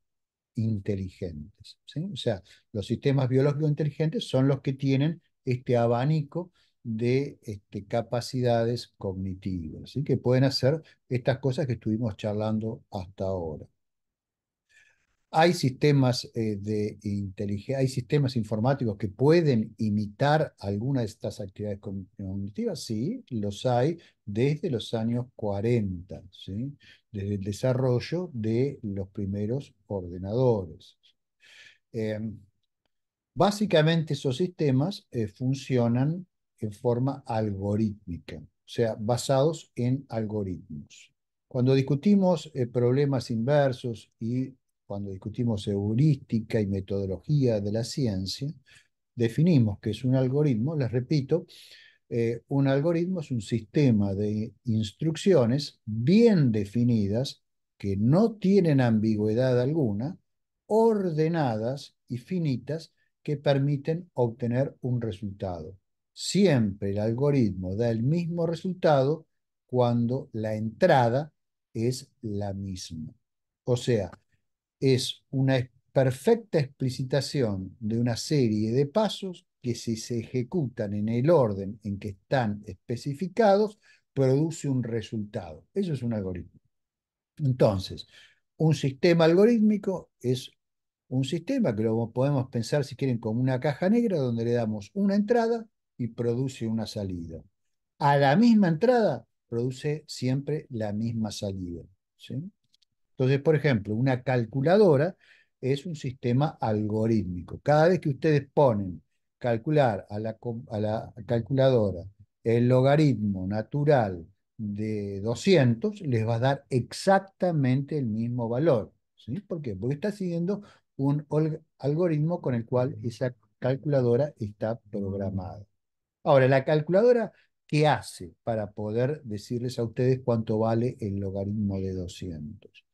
inteligentes. ¿sí? O sea, los sistemas biológicos inteligentes son los que tienen este abanico de este, capacidades cognitivas, que pueden hacer estas cosas que estuvimos charlando hasta ahora. Hay sistemas, eh, de hay sistemas informáticos que pueden imitar alguna de estas actividades cognitivas, sí, los hay desde los años 40, desde el desarrollo de los primeros ordenadores. Em, básicamente esos sistemas eh, funcionan en forma algorítmica, o sea, basados en algoritmos. Cuando discutimos eh, problemas inversos y cuando discutimos heurística y metodología de la ciencia, definimos que es un algoritmo, les repito, eh, un algoritmo es un sistema de instrucciones bien definidas que no tienen ambigüedad alguna, ordenadas y finitas que permiten obtener un resultado. Siempre el algoritmo da el mismo resultado cuando la entrada es la misma. O sea, es una perfecta explicitación de una serie de pasos que si se ejecutan en el orden en que están especificados, produce un resultado. Eso es un algoritmo. Entonces, un sistema algorítmico es un sistema que lo podemos pensar, si quieren, como una caja negra donde le damos una entrada y produce una salida. A la misma entrada produce siempre la misma salida. ¿sí? Entonces, por ejemplo, una calculadora es un sistema algorítmico. Cada vez que ustedes ponen calcular a la, a la calculadora el logaritmo natural de 200, les va a dar exactamente el mismo valor. ¿sí? ¿Por qué? Porque está siguiendo un algoritmo con el cual esa calculadora está programada. Ahora, la calculadora, ¿qué hace para poder decirles a ustedes cuánto vale el logaritmo de 200?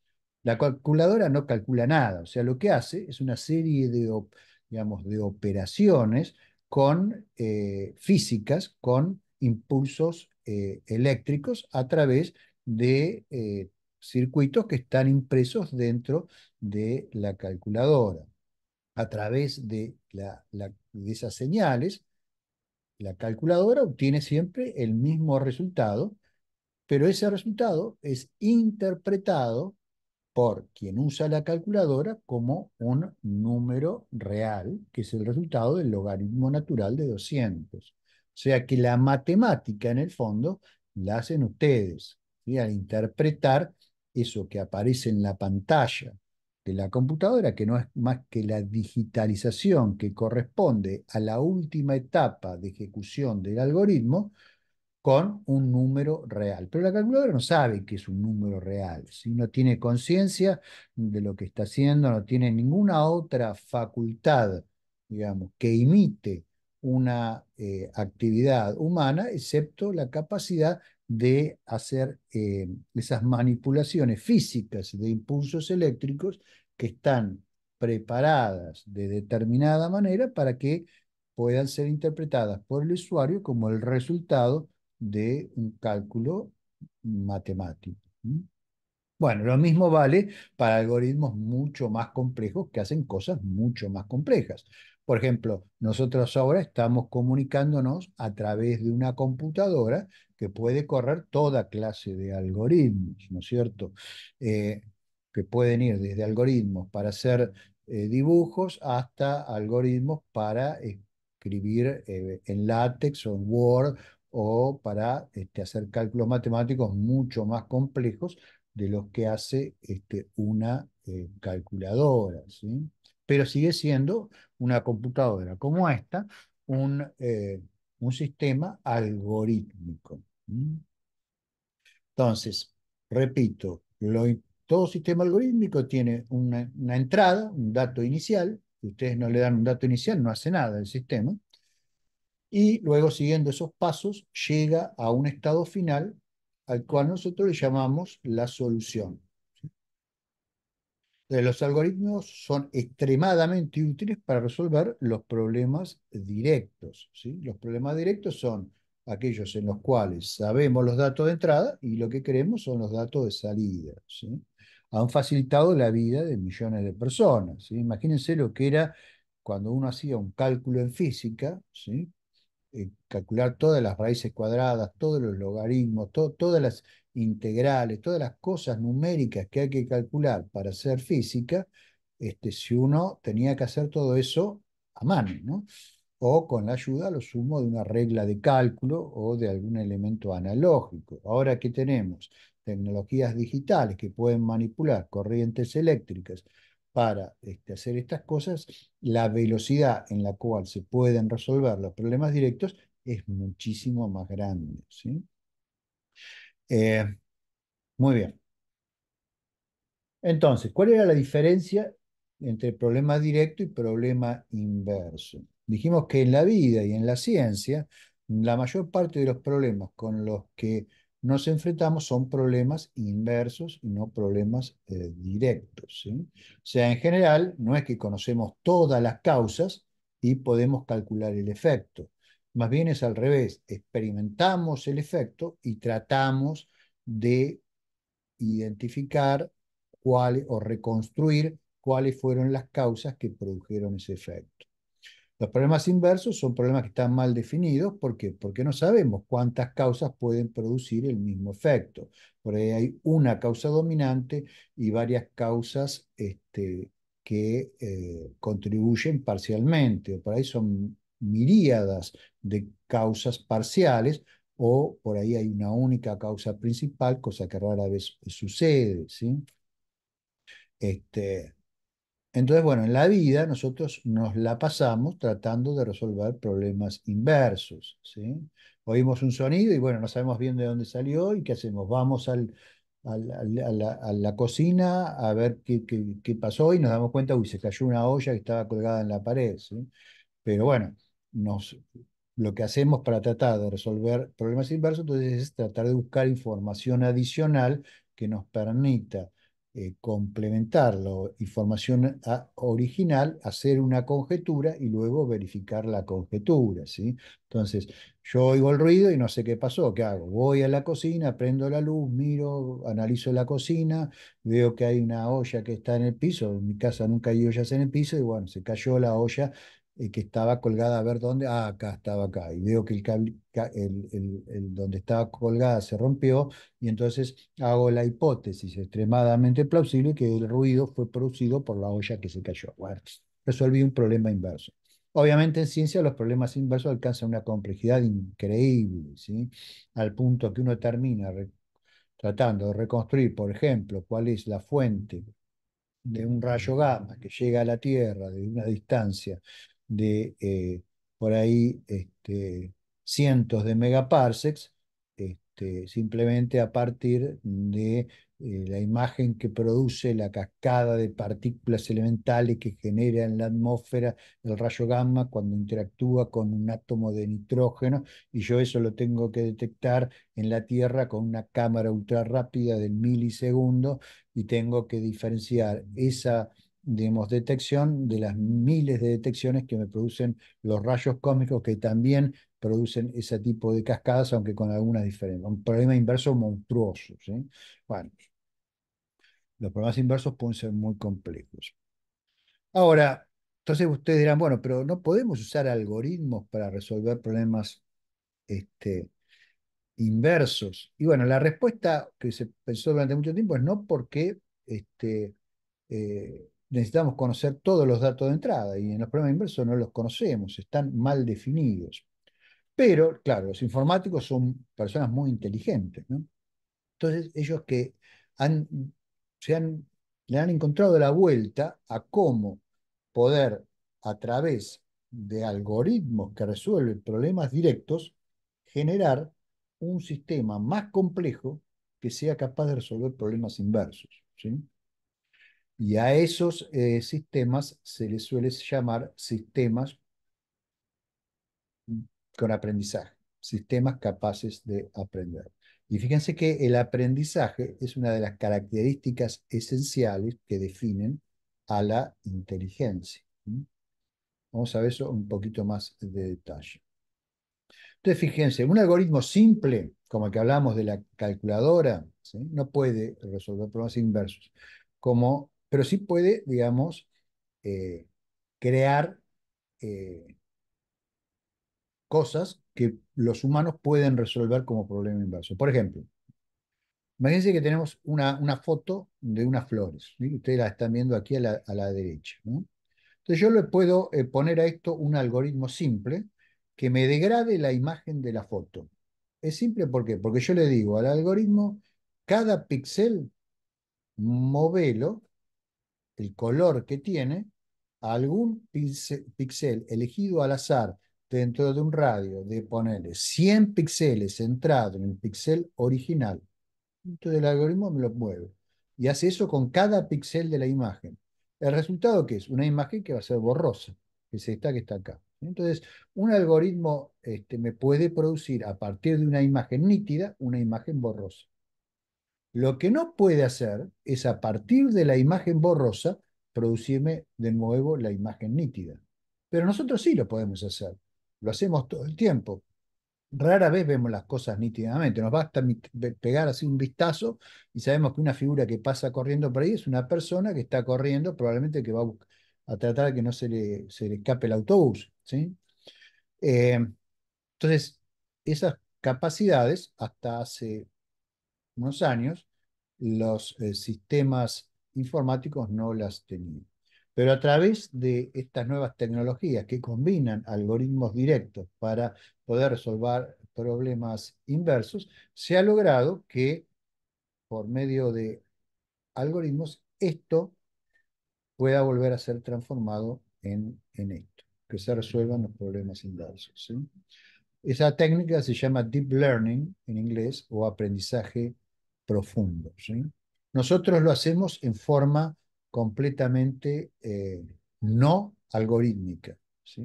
La calculadora no calcula nada, o sea, lo que hace es una serie de, digamos, de operaciones con, eh, físicas, con impulsos eh, eléctricos a través de eh, circuitos que están impresos dentro de la calculadora. A través de esas señales, la calculadora obtiene siempre el mismo resultado, pero ese resultado es interpretado por quien usa la calculadora como un número real, que es el resultado del logaritmo natural de 200. O sea que la matemática en el fondo la hacen ustedes, al interpretar eso que aparece en la pantalla de la computadora, que no es más que la digitalización que corresponde a la última etapa de ejecución del algoritmo, con un número real. Pero la calculadora no sabe que es un número real, si no tiene conciencia de lo que está haciendo, no tiene ninguna otra facultad, digamos, que imite una eh, actividad humana, excepto la capacidad de hacer eh, esas manipulaciones físicas de impulsos eléctricos que están preparadas de determinada manera para que puedan ser interpretadas por el usuario como el resultado de un cálculo matemático. Bueno, lo mismo vale para algoritmos mucho más complejos que hacen cosas mucho más complejas. Por ejemplo, nosotros ahora estamos comunicándonos a través de una computadora que puede correr toda clase de algoritmos, ¿no es cierto? Eh, que pueden ir desde algoritmos para hacer eh, dibujos hasta algoritmos para escribir eh, en látex o en Word o para este, hacer cálculos matemáticos mucho más complejos de los que hace este, una eh, calculadora. Pero sigue siendo una computadora como esta, un, eh, sistema algorítmico. Entonces, repito, todo sistema algorítmico tiene una, una entrada, un dato inicial. Si ustedes no le dan un dato inicial, no hace nada el sistema y luego siguiendo esos pasos llega a un estado final al cual nosotros le llamamos la solución. los algoritmos son extremadamente útiles para resolver los problemas directos. Los problemas directos son aquellos en los cuales sabemos los datos de entrada y lo que queremos son los datos de salida. Han facilitado la vida de millones de personas. Imagínense lo que era cuando uno hacía un cálculo en física, ¿sí? Eh, calcular todas las raíces cuadradas, todos los logaritmos, todas las integrales, todas las cosas numéricas que hay que calcular para hacer física, este, si uno tenía que hacer todo eso a mano, o con la ayuda, lo sumo, de una regla de cálculo o de algún elemento analógico. Ahora que tenemos tecnologías digitales que pueden manipular corrientes eléctricas, para este, hacer estas cosas, la velocidad en la cual se pueden resolver los problemas directos es muchísimo más grande. ¿sí? Eh, muy bien. Entonces, ¿cuál era la diferencia entre problema directo y problema inverso? Dijimos que en la vida y en la ciencia, la mayor parte de los problemas con los que nos enfrentamos son problemas inversos y no problemas eh, directos. O sea, en general, no es que conocemos todas las causas y podemos calcular el efecto. Más bien es al revés, experimentamos el efecto y tratamos de identificar cuáles o reconstruir cuáles fueron las causas que produjeron ese efecto. Los problemas inversos son problemas que están mal definidos. Porque no sabemos cuántas causas pueden producir el mismo efecto. Por ahí hay una causa dominante y varias causas este, que eh, contribuyen parcialmente. por ahí son miríadas de causas parciales o por ahí hay una única causa principal, cosa que rara vez sucede. ¿sí? Este, entonces, bueno, en la vida nosotros nos la pasamos tratando de resolver problemas inversos. Oímos un sonido y bueno, no sabemos bien de dónde salió y qué hacemos. Vamos a, la, cocina a ver qué, pasó y nos damos cuenta, uy, se cayó una olla que estaba colgada en la pared. Pero bueno, lo que hacemos para tratar de resolver problemas inversos entonces es tratar de buscar información adicional que nos permita eh, complementarlo, complementar la información ah, original, hacer una conjetura y luego verificar la conjetura. ¿sí? Entonces, yo oigo el ruido y no sé qué pasó, ¿qué hago? Voy a la cocina, prendo la luz, miro, analizo la cocina, veo que hay una olla que está en el piso, en mi casa nunca hay ollas en el piso y bueno, se cayó la olla eh, que estaba colgada a ver dónde, ah, acá estaba acá, y veo que el el, donde estaba colgada se rompió, y entonces hago la hipótesis extremadamente plausible que el ruido fue producido por la olla que se cayó. Bueno, resolví un problema inverso. Obviamente en ciencia los problemas inversos alcanzan una complejidad increíble, ¿sí? al punto que uno termina tratando de reconstruir, por ejemplo, cuál es la fuente de un rayo gamma que llega a la Tierra de una distancia de eh, por ahí este, cientos de megaparsecs, este, simplemente a partir de eh, la imagen que produce la cascada de partículas elementales que genera en la atmósfera el rayo gamma cuando interactúa con un átomo de nitrógeno, y yo eso lo tengo que detectar en la Tierra con una cámara ultra rápida del milisegundo, y tengo que diferenciar esa digamos, detección de las miles de detecciones que me producen los rayos cósmicos que también producen ese tipo de cascadas, aunque con algunas diferencias. Un problema inverso monstruoso. Bueno, los problemas inversos pueden ser muy complejos. Ahora, entonces ustedes dirán, bueno, pero no podemos usar algoritmos para resolver problemas este, inversos. Y bueno, la respuesta que se pensó durante mucho tiempo es no porque este, eh, necesitamos conocer todos los datos de entrada y en los problemas inversos no los conocemos, están mal definidos. Pero, claro, los informáticos son personas muy inteligentes, ¿no? Entonces, ellos que han, han, le han encontrado la vuelta a cómo poder, a través de algoritmos que resuelven problemas directos, generar un sistema más complejo que sea capaz de resolver problemas inversos. ¿sí? Y a esos eh, sistemas se les suele llamar sistemas con aprendizaje, sistemas capaces de aprender. Y fíjense que el aprendizaje es una de las características esenciales que definen a la inteligencia. Vamos a ver eso un poquito más de detalle. Entonces, fíjense, un algoritmo simple, como el que hablamos de la calculadora, no puede resolver problemas inversos, como pero sí puede, digamos, eh, crear eh, cosas que los humanos pueden resolver como problema inverso. Por ejemplo, imagínense que tenemos una, foto de unas flores, ustedes la están viendo aquí a la, derecha. Entonces yo le puedo eh, poner a esto un algoritmo simple que me degrade la imagen de la foto. Es simple ¿por qué? porque yo le digo al algoritmo, cada píxel, modelo el color que tiene algún píxel elegido al azar dentro de un radio de ponerle 100 píxeles centrado en el píxel original. Entonces el algoritmo me lo mueve. Y hace eso con cada píxel de la imagen. ¿El resultado que es? Una imagen que va a ser borrosa, que es esta que está acá. Entonces, un algoritmo este, me puede producir a partir de una imagen nítida una imagen borrosa. Lo que no puede hacer es a partir de la imagen borrosa producirme de nuevo la imagen nítida. Pero nosotros sí lo podemos hacer. Lo hacemos todo el tiempo. Rara vez vemos las cosas nítidamente. Nos basta pegar así un vistazo y sabemos que una figura que pasa corriendo por ahí es una persona que está corriendo, probablemente que va a, tratar de que no se le, le escape el autobús. ¿sí? Eh, entonces, esas capacidades hasta hace unos años, los eh, sistemas informáticos no las tenían. Pero a través de estas nuevas tecnologías que combinan algoritmos directos para poder resolver problemas inversos, se ha logrado que por medio de algoritmos esto pueda volver a ser transformado en, esto, que se resuelvan los problemas inversos. Esa técnica se llama deep learning en inglés o aprendizaje profundo. Nosotros lo hacemos en forma completamente eh, no algorítmica,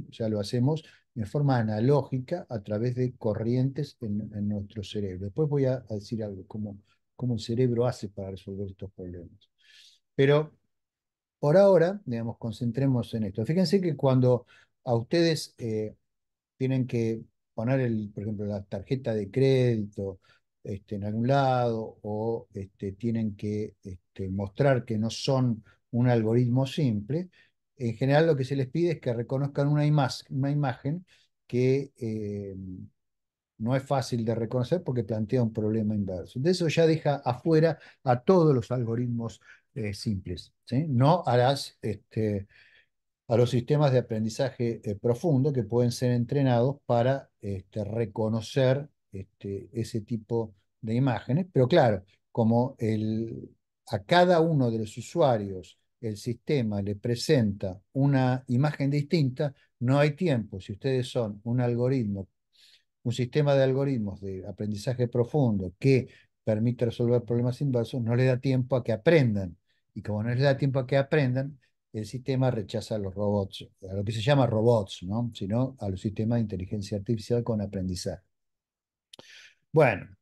o sea, lo hacemos en forma analógica a través de corrientes en, nuestro cerebro. Después voy a, decir algo, cómo, cómo el cerebro hace para resolver estos problemas. Pero por ahora, digamos, concentremos en esto. Fíjense que cuando a ustedes eh, tienen que poner, el, por ejemplo, la tarjeta de crédito este, en algún lado o este, tienen que este, mostrar que no son un algoritmo simple, en general lo que se les pide es que reconozcan una, imagen que eh, no es fácil de reconocer porque plantea un problema inverso. De eso ya deja afuera a todos los algoritmos eh, simples, no a, a los sistemas de aprendizaje eh, profundo que pueden ser entrenados para reconocer este, ese tipo de imágenes, pero claro, como el, a cada uno de los usuarios el sistema le presenta una imagen distinta, no hay tiempo. Si ustedes son un algoritmo, un sistema de algoritmos de aprendizaje profundo que permite resolver problemas inversos, no le da tiempo a que aprendan. Y como no les da tiempo a que aprendan, el sistema rechaza a los robots, a lo que se llama robots, ¿no? sino a los sistemas de inteligencia artificial con aprendizaje. Bueno,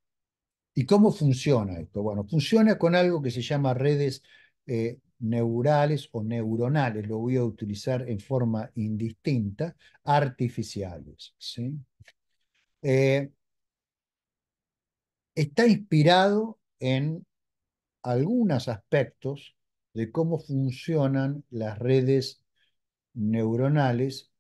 ¿y cómo funciona esto? Bueno, funciona con algo que se llama redes eh, neurales o neuronales, lo voy a utilizar en forma indistinta, artificiales. ¿sí? Eh, está inspirado en algunos aspectos de cómo funcionan las redes neuronales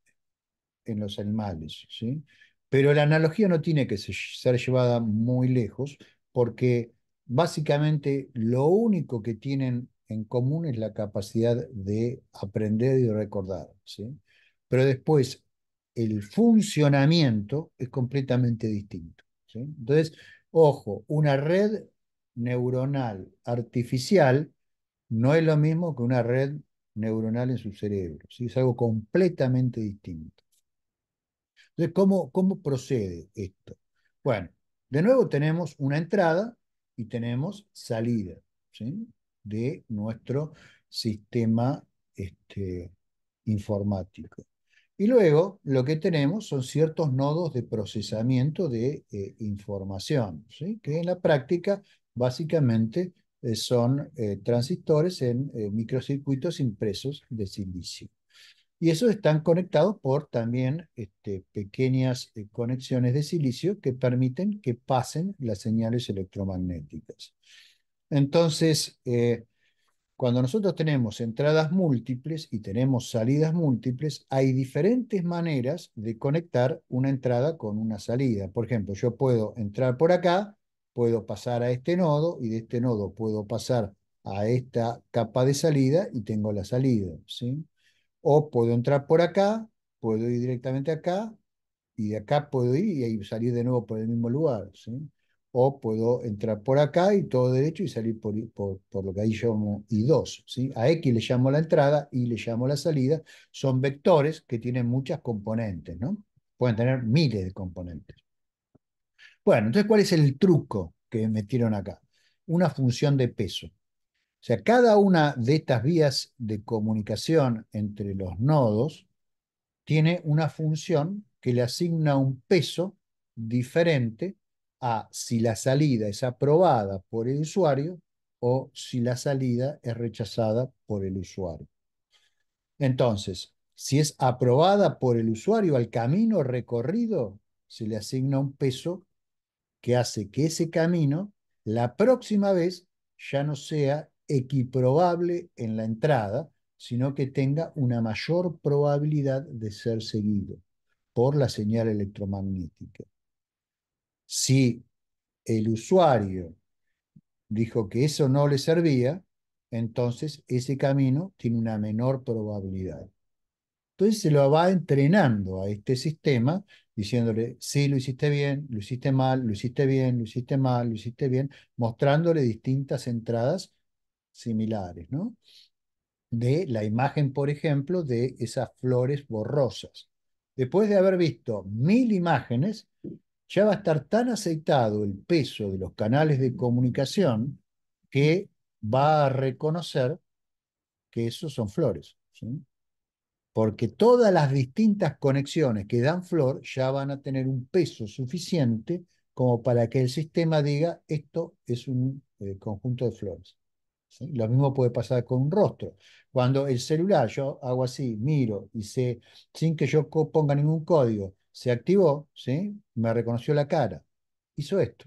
en los animales. ¿sí? Pero la analogía no tiene que ser llevada muy lejos porque básicamente lo único que tienen en común es la capacidad de aprender y recordar. ¿sí? Pero después el funcionamiento es completamente distinto. ¿sí? Entonces, ojo, una red neuronal artificial no es lo mismo que una red neuronal en su cerebro. Es algo completamente distinto. Entonces, ¿cómo, cómo procede esto? Bueno, de nuevo tenemos una entrada y tenemos salida de nuestro sistema este, informático. Y luego lo que tenemos son ciertos nodos de procesamiento de eh, información, que en la práctica básicamente eh, son eh, transistores en microcircuitos impresos de silicio y esos están conectados por también este, pequeñas eh, conexiones de silicio que permiten que pasen las señales electromagnéticas. Entonces, eh, cuando nosotros tenemos entradas múltiples y tenemos salidas múltiples, hay diferentes maneras de conectar una entrada con una salida. Por ejemplo, yo puedo entrar por acá, puedo pasar a este nodo y de este nodo puedo pasar a esta capa de salida y tengo la salida. ¿sí? O puedo entrar por acá, puedo ir directamente acá, y de acá puedo ir y salir de nuevo por el mismo lugar. O puedo entrar por acá y todo derecho y salir por, lo que ahí llamo I2. ¿sí? A X le llamo la entrada, Y le llamo la salida. Son vectores que tienen muchas componentes, ¿no? Pueden tener miles de componentes. Bueno, entonces, ¿cuál es el truco que metieron acá? Una función de peso. O sea, cada una de estas vías de comunicación entre los nodos tiene una función que le asigna un peso diferente a si la salida es aprobada por el usuario o si la salida es rechazada por el usuario. Entonces, si es aprobada por el usuario al camino recorrido, se le asigna un peso que hace que ese camino la próxima vez ya no sea equiprobable en la entrada, sino que tenga una mayor probabilidad de ser seguido por la señal electromagnética. Si el usuario dijo que eso no le servía, entonces ese camino tiene una menor probabilidad. Entonces se lo va entrenando a este sistema, diciéndole, sí, lo hiciste bien, lo hiciste mal, lo hiciste bien, lo hiciste mal, lo hiciste bien, mostrándole distintas entradas similares, ¿no? De la imagen, por ejemplo, de esas flores borrosas. Después de haber visto mil imágenes, ya va a estar tan aceitado el peso de los canales de comunicación que va a reconocer que esos son flores. Porque todas las distintas conexiones que dan flor ya van a tener un peso suficiente como para que el sistema diga esto es un eh, conjunto de flores. Lo mismo puede pasar con un rostro. Cuando el celular, yo hago así, miro y sé, sin que yo ponga ningún código, se activó, ¿sí? me reconoció la cara, hizo esto.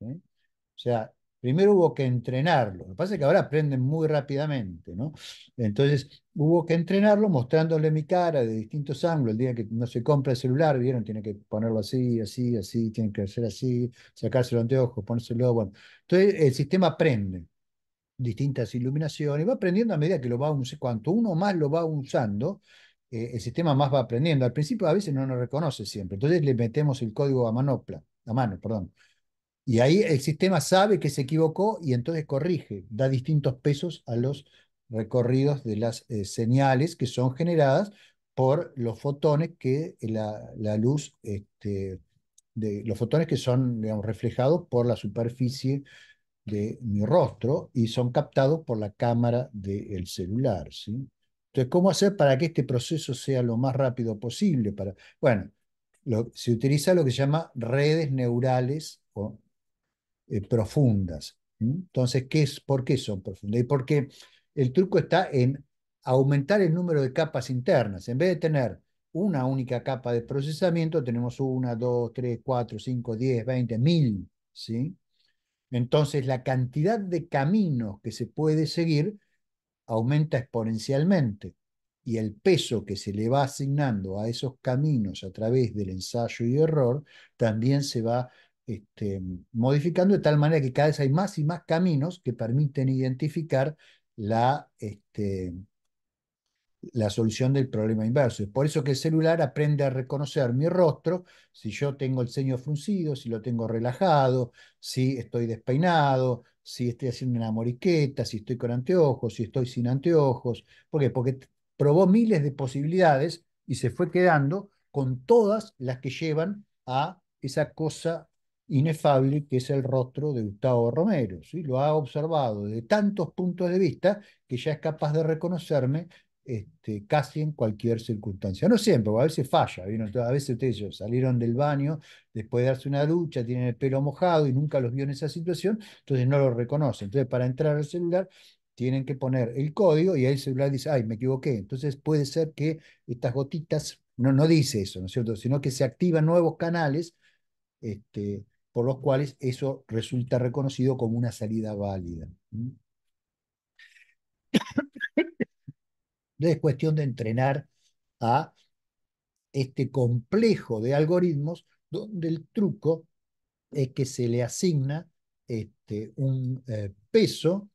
O sea, primero hubo que entrenarlo. Lo que pasa es que ahora aprenden muy rápidamente, ¿no? Entonces hubo que entrenarlo mostrándole mi cara de distintos ángulos. El día que no se compra el celular, vieron, tiene que ponerlo así, así, así, tiene que hacer así, sacárselo anteojos, ponérselo. Bueno, entonces el sistema aprende distintas iluminaciones, va aprendiendo a medida que lo va usando, cuanto uno más lo va usando, eh, el sistema más va aprendiendo. Al principio a veces no nos reconoce siempre, entonces le metemos el código a manopla, a mano, perdón. Y ahí el sistema sabe que se equivocó y entonces corrige, da distintos pesos a los recorridos de las eh, señales que son generadas por los fotones que eh, la, luz, este, de, los fotones que son reflejados por la superficie de mi rostro y son captados por la cámara del celular. ¿sí? Entonces, ¿cómo hacer para que este proceso sea lo más rápido posible? Para... Bueno, se utiliza lo que se llama redes neurales o, eh, profundas. Entonces, ¿qué es, ¿por qué son profundas? Y porque el truco está en aumentar el número de capas internas. En vez de tener una única capa de procesamiento, tenemos una, dos, tres, cuatro, cinco, diez, veinte, mil. ¿sí? Entonces, la cantidad de caminos que se puede seguir aumenta exponencialmente y el peso que se le va asignando a esos caminos a través del ensayo y error también se va este, modificando de tal manera que cada vez hay más y más caminos que permiten identificar la, este, la solución del problema inverso. Es por eso que el celular aprende a reconocer mi rostro, si yo tengo el ceño fruncido, si lo tengo relajado, si estoy despeinado, si estoy haciendo una moriqueta, si estoy con anteojos, si estoy sin anteojos. ¿Por qué? Porque probó miles de posibilidades y se fue quedando con todas las que llevan a esa cosa inefable que es el rostro de Gustavo Romero. ¿sí? Lo ha observado de tantos puntos de vista que ya es capaz de reconocerme este, casi en cualquier circunstancia. No siempre, a veces falla, a veces ustedes salieron del baño después de darse una ducha, tienen el pelo mojado y nunca los vio en esa situación, entonces no lo reconoce. Entonces para entrar al celular tienen que poner el código y ahí el celular dice, ay, me equivoqué. Entonces puede ser que estas gotitas, no, no dice eso, ¿no es cierto? Sino que se activan nuevos canales este, por los cuales eso resulta reconocido como una salida válida. Es cuestión de entrenar a este complejo de algoritmos donde el truco es que se le asigna este, un eh, peso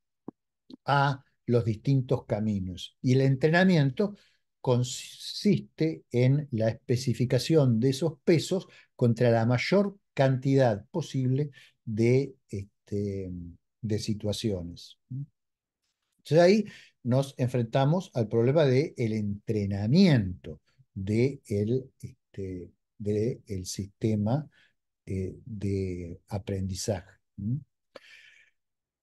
a los distintos caminos. Y el entrenamiento consiste en la especificación de esos pesos contra la mayor cantidad posible de, este, de situaciones. Entonces ahí nos enfrentamos al problema del el entrenamiento del de este, de el sistema eh, de aprendizaje.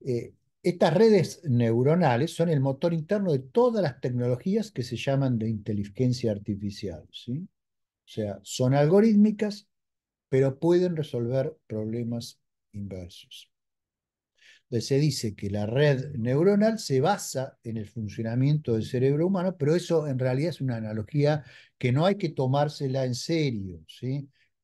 Eh, estas redes neuronales son el motor interno de todas las tecnologías que se llaman de inteligencia artificial. ¿sí? O sea, son algorítmicas, pero pueden resolver problemas inversos se dice que la red neuronal se basa en el funcionamiento del cerebro humano, pero eso en realidad es una analogía que no hay que tomársela en serio,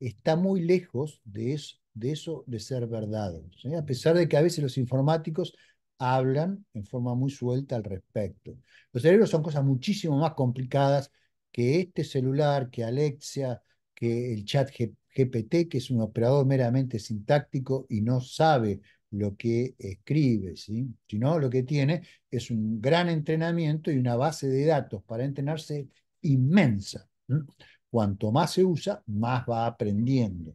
Está muy lejos de eso, de, ser verdad, A pesar de que a veces los informáticos hablan en forma muy suelta al respecto. Los cerebros son cosas muchísimo más complicadas que este celular, que Alexia, que el chat GPT, que es un operador meramente sintáctico y no sabe lo que escribe, sino lo que tiene es un gran entrenamiento y una base de datos para entrenarse inmensa. Cuanto más se usa, más va aprendiendo.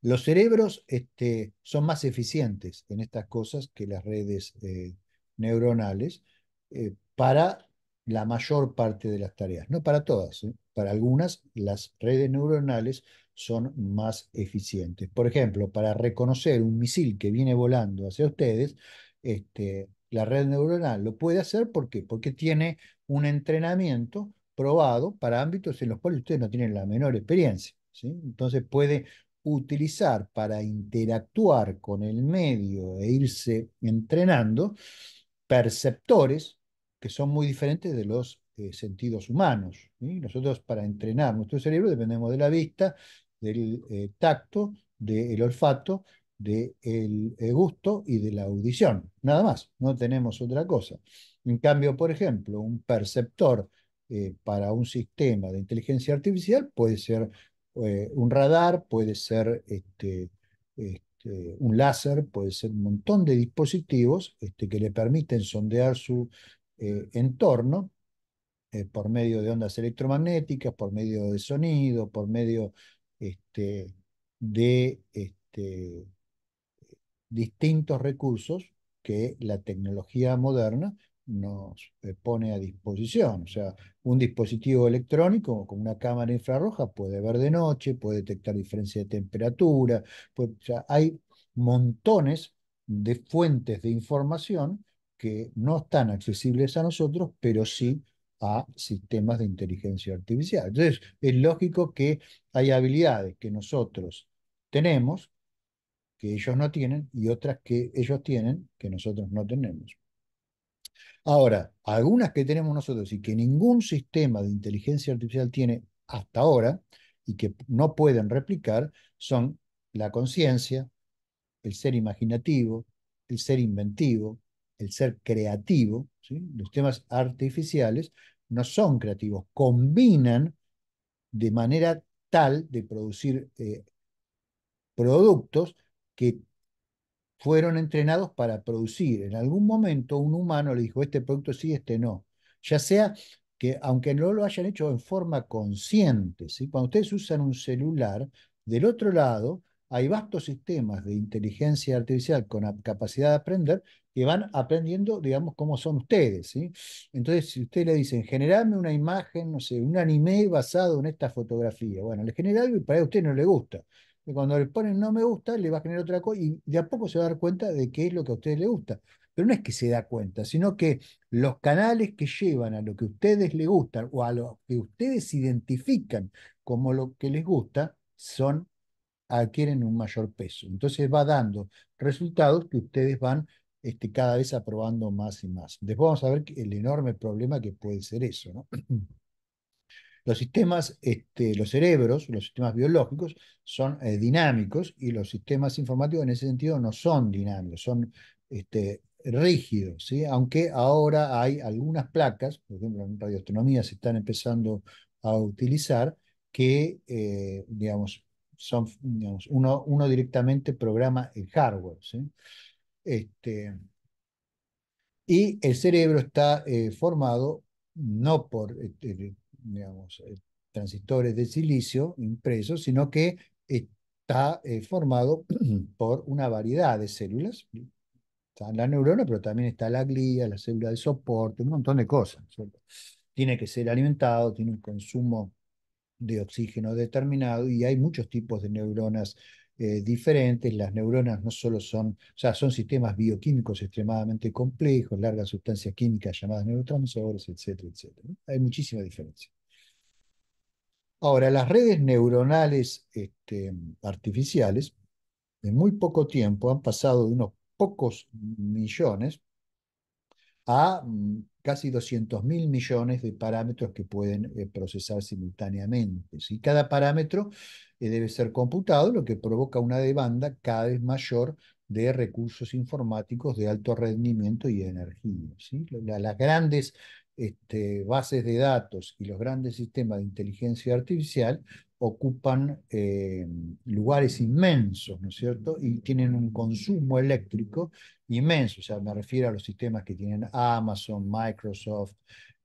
Los cerebros este, son más eficientes en estas cosas que las redes eh, neuronales eh, para la mayor parte de las tareas, no para todas, ¿eh? para algunas las redes neuronales son más eficientes. Por ejemplo, para reconocer un misil que viene volando hacia ustedes, este, la red neuronal lo puede hacer ¿por porque tiene un entrenamiento probado para ámbitos en los cuales ustedes no tienen la menor experiencia. Entonces puede utilizar para interactuar con el medio e irse entrenando perceptores que son muy diferentes de los este, sentidos humanos. Nosotros para entrenar nuestro cerebro dependemos de la vista, del eh, tacto, del olfato, del eh, gusto y de la audición. Nada más, no tenemos otra cosa. En cambio, por ejemplo, un perceptor eh, para un sistema de inteligencia artificial puede ser un radar, puede ser este, este, un láser, puede ser un montón de dispositivos que le permiten sondear su entorno eh, por medio de ondas electromagnéticas, por medio de sonido, por medio este, de este, distintos recursos que la tecnología moderna nos eh, pone a disposición. O sea, un dispositivo electrónico con una cámara infrarroja puede ver de noche, puede detectar diferencia de temperatura, o hay montones de fuentes de información que no están accesibles a nosotros, pero sí a sistemas de inteligencia artificial. Entonces, es lógico que hay habilidades que nosotros tenemos, que ellos no tienen, y otras que ellos tienen, que nosotros no tenemos. Ahora, algunas que tenemos nosotros y que ningún sistema de inteligencia artificial tiene hasta ahora y que no pueden replicar son la conciencia, el ser imaginativo, el ser inventivo, el ser creativo, los temas artificiales, no son creativos, combinan de manera tal de producir eh, productos que fueron entrenados para producir. En algún momento un humano le dijo, este producto sí, este no. Ya sea que, aunque no lo hayan hecho en forma consciente, ¿sí? cuando ustedes usan un celular, del otro lado hay vastos sistemas de inteligencia artificial con capacidad de aprender que van aprendiendo, digamos, cómo son ustedes. ¿sí? Entonces, si ustedes le dicen, generame una imagen, no sé, un anime basado en esta fotografía, bueno, le genera algo y para usted no le gusta. Y cuando le ponen no me gusta, le va a generar otra cosa y de a poco se va a dar cuenta de qué es lo que a ustedes le gusta. Pero no es que se da cuenta, sino que los canales que llevan a lo que a ustedes les gusta o a lo que ustedes identifican como lo que les gusta son adquieren un mayor peso. Entonces va dando resultados que ustedes van este, cada vez aprobando más y más. Después vamos a ver el enorme problema que puede ser eso. ¿no? Los sistemas, este, los cerebros, los sistemas biológicos son eh, dinámicos y los sistemas informáticos en ese sentido no son dinámicos, son este, rígidos, ¿sí? aunque ahora hay algunas placas, por ejemplo en radioastronomía se están empezando a utilizar, que eh, digamos, uno, uno, directamente programa el hardware. Este, y el cerebro está eh, formado no por este, digamos, eh, transistores de silicio impresos, sino que está eh, formado por una variedad de células. Están la neurona pero también está la glía, la célula de soporte, un montón de cosas. Tiene que ser alimentado, tiene un consumo de oxígeno determinado y hay muchos tipos de neuronas eh, diferentes. Las neuronas no solo son, o sea, son sistemas bioquímicos extremadamente complejos, largas sustancias químicas llamadas neurotransmisores, etcétera, etcétera. Hay muchísima diferencia. Ahora, las redes neuronales este, artificiales en muy poco tiempo han pasado de unos pocos millones a mm, casi 200 mil millones de parámetros que pueden eh, procesar simultáneamente. Cada parámetro eh, debe ser computado, lo que provoca una demanda cada vez mayor de recursos informáticos de alto rendimiento y energía. las grandes este, bases de datos y los grandes sistemas de inteligencia artificial ocupan eh, lugares inmensos, ¿no es cierto? Y tienen un consumo eléctrico inmenso, o sea, me refiero a los sistemas que tienen Amazon, Microsoft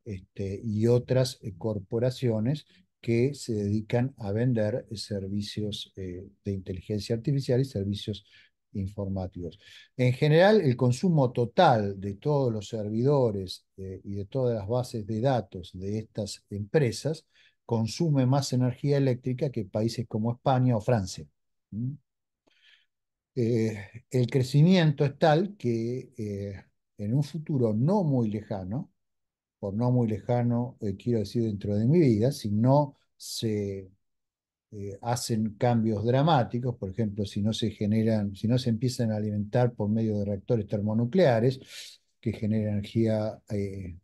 este, y otras eh, corporaciones que se dedican a vender eh, servicios de inteligencia artificial y servicios informáticos. En general, el consumo total de todos los servidores y de todas las bases de datos de estas empresas consume más energía eléctrica que países como España o Francia. Eh, el crecimiento es tal que eh, en un futuro no muy lejano, por no muy lejano eh, quiero decir dentro de mi vida, si no se hacen cambios dramáticos, por ejemplo, si no se generan, si no se empiezan a alimentar por medio de reactores termonucleares que generan energía en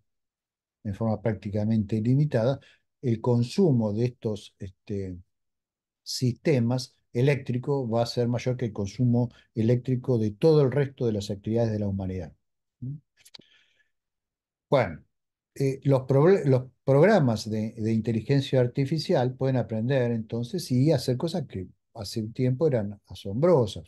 forma prácticamente ilimitada, el consumo de estos este, sistemas eléctricos va a ser mayor que el consumo eléctrico de todo el resto de las actividades de la humanidad. Bueno, eh, los, programas de, de, inteligencia artificial pueden aprender entonces y hacer cosas que hace un tiempo eran asombrosas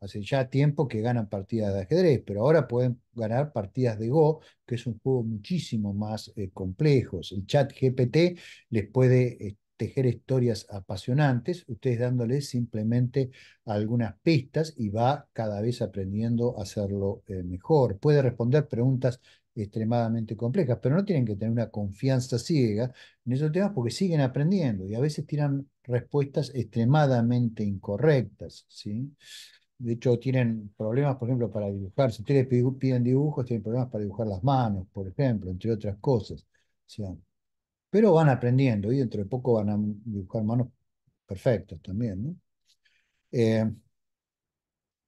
hace ya tiempo que ganan partidas de ajedrez, pero ahora pueden ganar partidas de Go, que es un juego muchísimo más eh, complejo. El chat GPT les puede eh, tejer historias apasionantes, ustedes dándoles simplemente algunas pistas y va cada vez aprendiendo a hacerlo eh, mejor. Puede responder preguntas extremadamente complejas, pero no tienen que tener una confianza ciega en esos temas porque siguen aprendiendo y a veces tiran respuestas extremadamente incorrectas, ¿sí? de hecho tienen problemas, por ejemplo, para dibujar. Si ustedes piden dibujos, tienen problemas para dibujar las manos, por ejemplo, entre otras cosas. Pero van aprendiendo y dentro de poco van a dibujar manos perfectas también. Eh,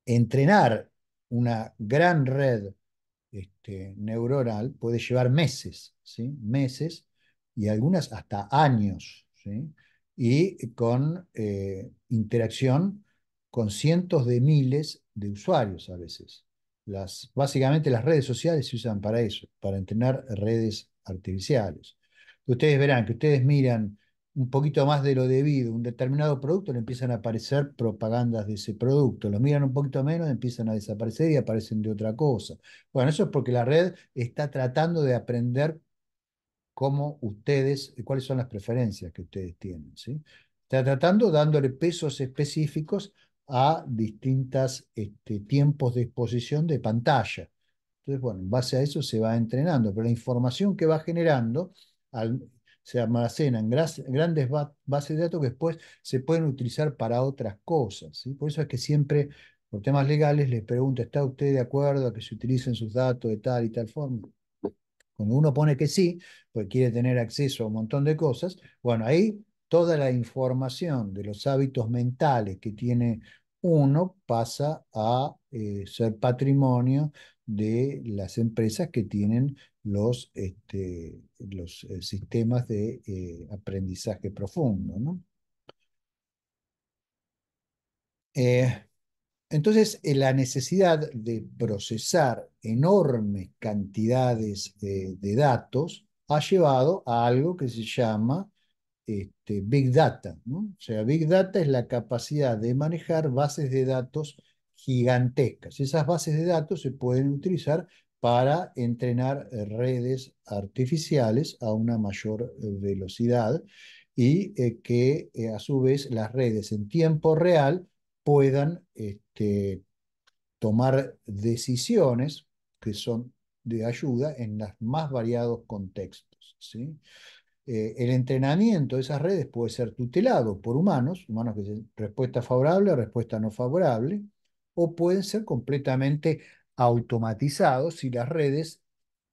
entrenar una gran red este, neuronal puede llevar meses, ¿sí? meses y algunas hasta años, y con eh, interacción con cientos de miles de usuarios a veces. Las, básicamente las redes sociales se usan para eso, para entrenar redes artificiales. Ustedes verán que ustedes miran un poquito más de lo debido, un determinado producto, le empiezan a aparecer propagandas de ese producto, lo miran un poquito menos, empiezan a desaparecer y aparecen de otra cosa. Bueno, eso es porque la red está tratando de aprender cómo ustedes, cuáles son las preferencias que ustedes tienen. Está tratando, dándole pesos específicos a distintos este, tiempos de exposición de pantalla. Entonces, bueno, en base a eso se va entrenando, pero la información que va generando se almacena en grandes bases de datos que después se pueden utilizar para otras cosas. Por eso es que siempre, por temas legales, les pregunto, ¿está usted de acuerdo a que se utilicen sus datos de tal y tal forma? Cuando uno pone que sí, pues quiere tener acceso a un montón de cosas, bueno, ahí toda la información de los hábitos mentales que tiene uno pasa a eh, ser patrimonio de las empresas que tienen los, este, eh, sistemas de eh, aprendizaje profundo. entonces, la necesidad de procesar enormes cantidades de datos ha llevado a algo que se llama este, Big Data. O sea, Big Data es la capacidad de manejar bases de datos gigantescas. Esas bases de datos se pueden utilizar para entrenar redes artificiales a una mayor eh, velocidad y eh, que eh, a su vez las redes en tiempo real puedan este, tomar decisiones que son de ayuda en los más variados contextos. ¿sí? Eh, el entrenamiento de esas redes puede ser tutelado por humanos, humanos que dicen respuesta favorable, respuesta no favorable, o pueden ser completamente automatizados si las redes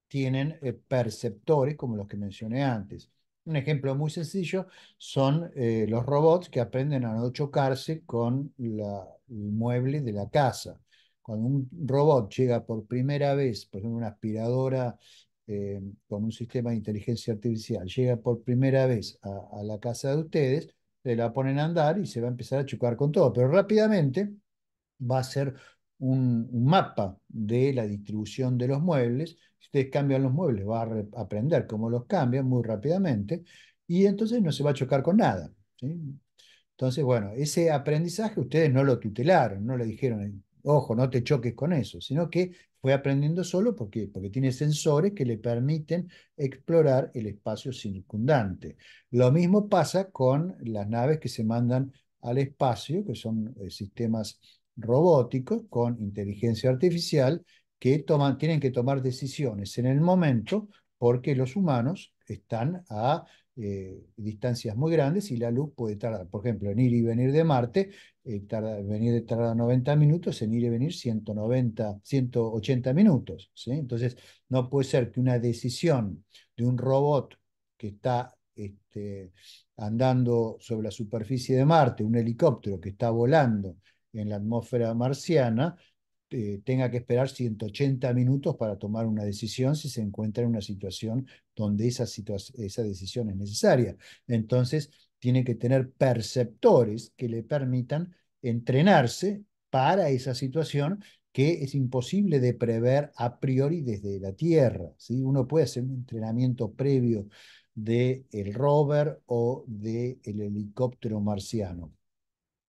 tienen eh, perceptores como los que mencioné antes. Un ejemplo muy sencillo son eh, los robots que aprenden a no chocarse con el mueble de la casa. Cuando un robot llega por primera vez, por ejemplo, una aspiradora eh, con un sistema de inteligencia artificial llega por primera vez a, la casa de ustedes, se la ponen a andar y se va a empezar a chocar con todo, pero rápidamente va a ser un, mapa de la distribución de los muebles. Si ustedes cambian los muebles, va a aprender cómo los cambian muy rápidamente y entonces no se va a chocar con nada. Entonces, bueno, ese aprendizaje ustedes no lo tutelaron, no le dijeron, ojo, no te choques con eso, sino que fue aprendiendo solo porque, porque tiene sensores que le permiten explorar el espacio circundante. Lo mismo pasa con las naves que se mandan al espacio, que son eh, sistemas robóticos con inteligencia artificial que toman, tienen que tomar decisiones en el momento porque los humanos están a eh, distancias muy grandes y la luz puede tardar, por ejemplo, en ir y venir de Marte, eh, tarda, venir tarda 90 minutos, en ir y venir 190, 180 minutos. Entonces, no puede ser que una decisión de un robot que está este, andando sobre la superficie de Marte, un helicóptero que está volando en la atmósfera marciana, eh, tenga que esperar 180 minutos para tomar una decisión si se encuentra en una situación donde esa, decisión es necesaria. Entonces, tiene que tener perceptores que le permitan entrenarse para esa situación que es imposible de prever a priori desde la Tierra. Uno puede hacer un entrenamiento previo del el rover o del el helicóptero marciano,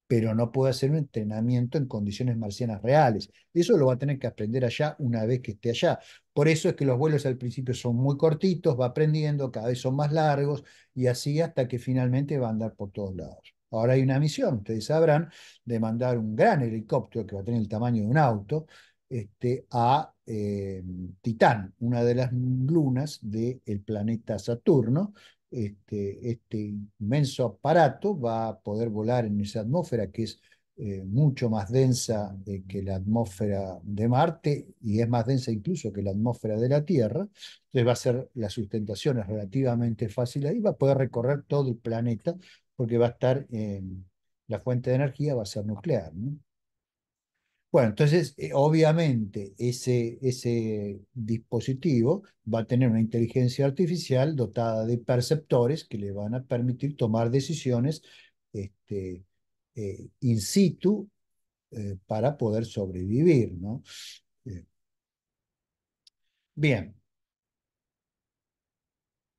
pero no puede hacer un entrenamiento en condiciones marcianas reales. Eso lo va a tener que aprender allá una vez que esté allá. Por eso es que los vuelos al principio son muy cortitos, va aprendiendo, cada vez son más largos y así hasta que finalmente va a andar por todos lados. Ahora hay una misión, ustedes sabrán, de mandar un gran helicóptero que va a tener el tamaño de un auto este, a eh, Titán, una de las lunas del planeta Saturno, este, este, inmenso aparato va a poder volar en esa atmósfera que es eh, mucho más densa que la atmósfera de Marte y es más densa incluso que la atmósfera de la Tierra. Entonces va a ser, la sustentación es relativamente fácil ahí, va a poder recorrer todo el planeta porque va a estar, la fuente de energía va a ser nuclear. Bueno, entonces, eh, obviamente, ese, ese dispositivo va a tener una inteligencia artificial dotada de perceptores que le van a permitir tomar decisiones este, eh, in situ eh, para poder sobrevivir, ¿no? bien,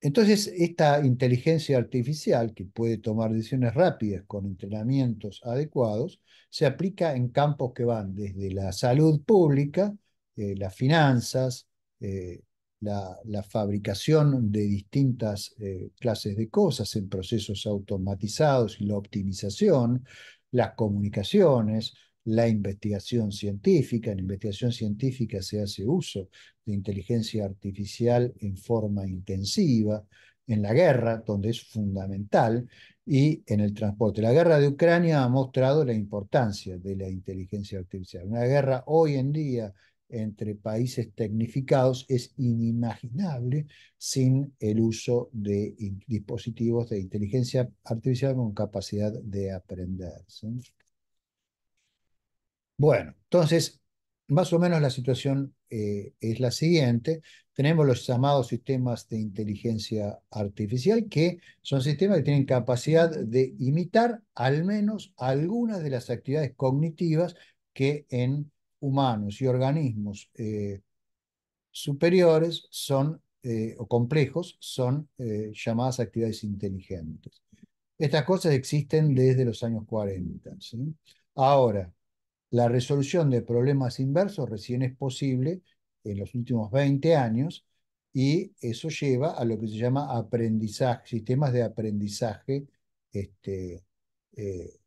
entonces, esta inteligencia artificial, que puede tomar decisiones rápidas con entrenamientos adecuados, se aplica en campos que van desde la salud pública, eh, las finanzas, eh, la, fabricación de distintas eh, clases de cosas en procesos automatizados y la optimización, las comunicaciones, la investigación científica. En investigación científica se hace uso de inteligencia artificial en forma intensiva, en la guerra, donde es fundamental, y en el transporte. La guerra de Ucrania ha mostrado la importancia de la inteligencia artificial. Una guerra hoy en día entre países tecnificados es inimaginable sin el uso de dispositivos de inteligencia artificial con capacidad de aprender. Bueno, entonces, más o menos la situación eh, es la siguiente. Tenemos los llamados sistemas de inteligencia artificial, que son sistemas que tienen capacidad de imitar al menos algunas de las actividades cognitivas que en humanos y organismos eh, superiores son eh, o complejos son llamadas actividades inteligentes. Estas cosas existen desde los años 40. Ahora, la resolución de problemas inversos recién es posible en los últimos 20 años y eso lleva a lo que se llama aprendizaje, sistemas de aprendizaje este, eh,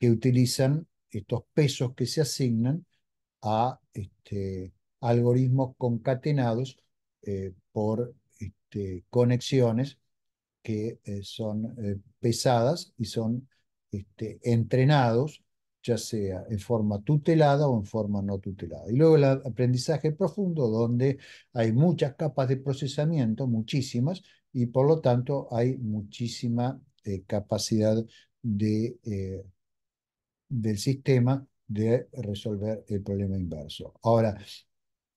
que utilizan estos pesos que se asignan a este, algoritmos concatenados eh, por este, conexiones que eh, son pesadas y son entrenados ya sea en forma tutelada o en forma no tutelada. Y luego el aprendizaje profundo, donde hay muchas capas de procesamiento, muchísimas, y por lo tanto hay muchísima eh, capacidad de, eh, del sistema de resolver el problema inverso. Ahora,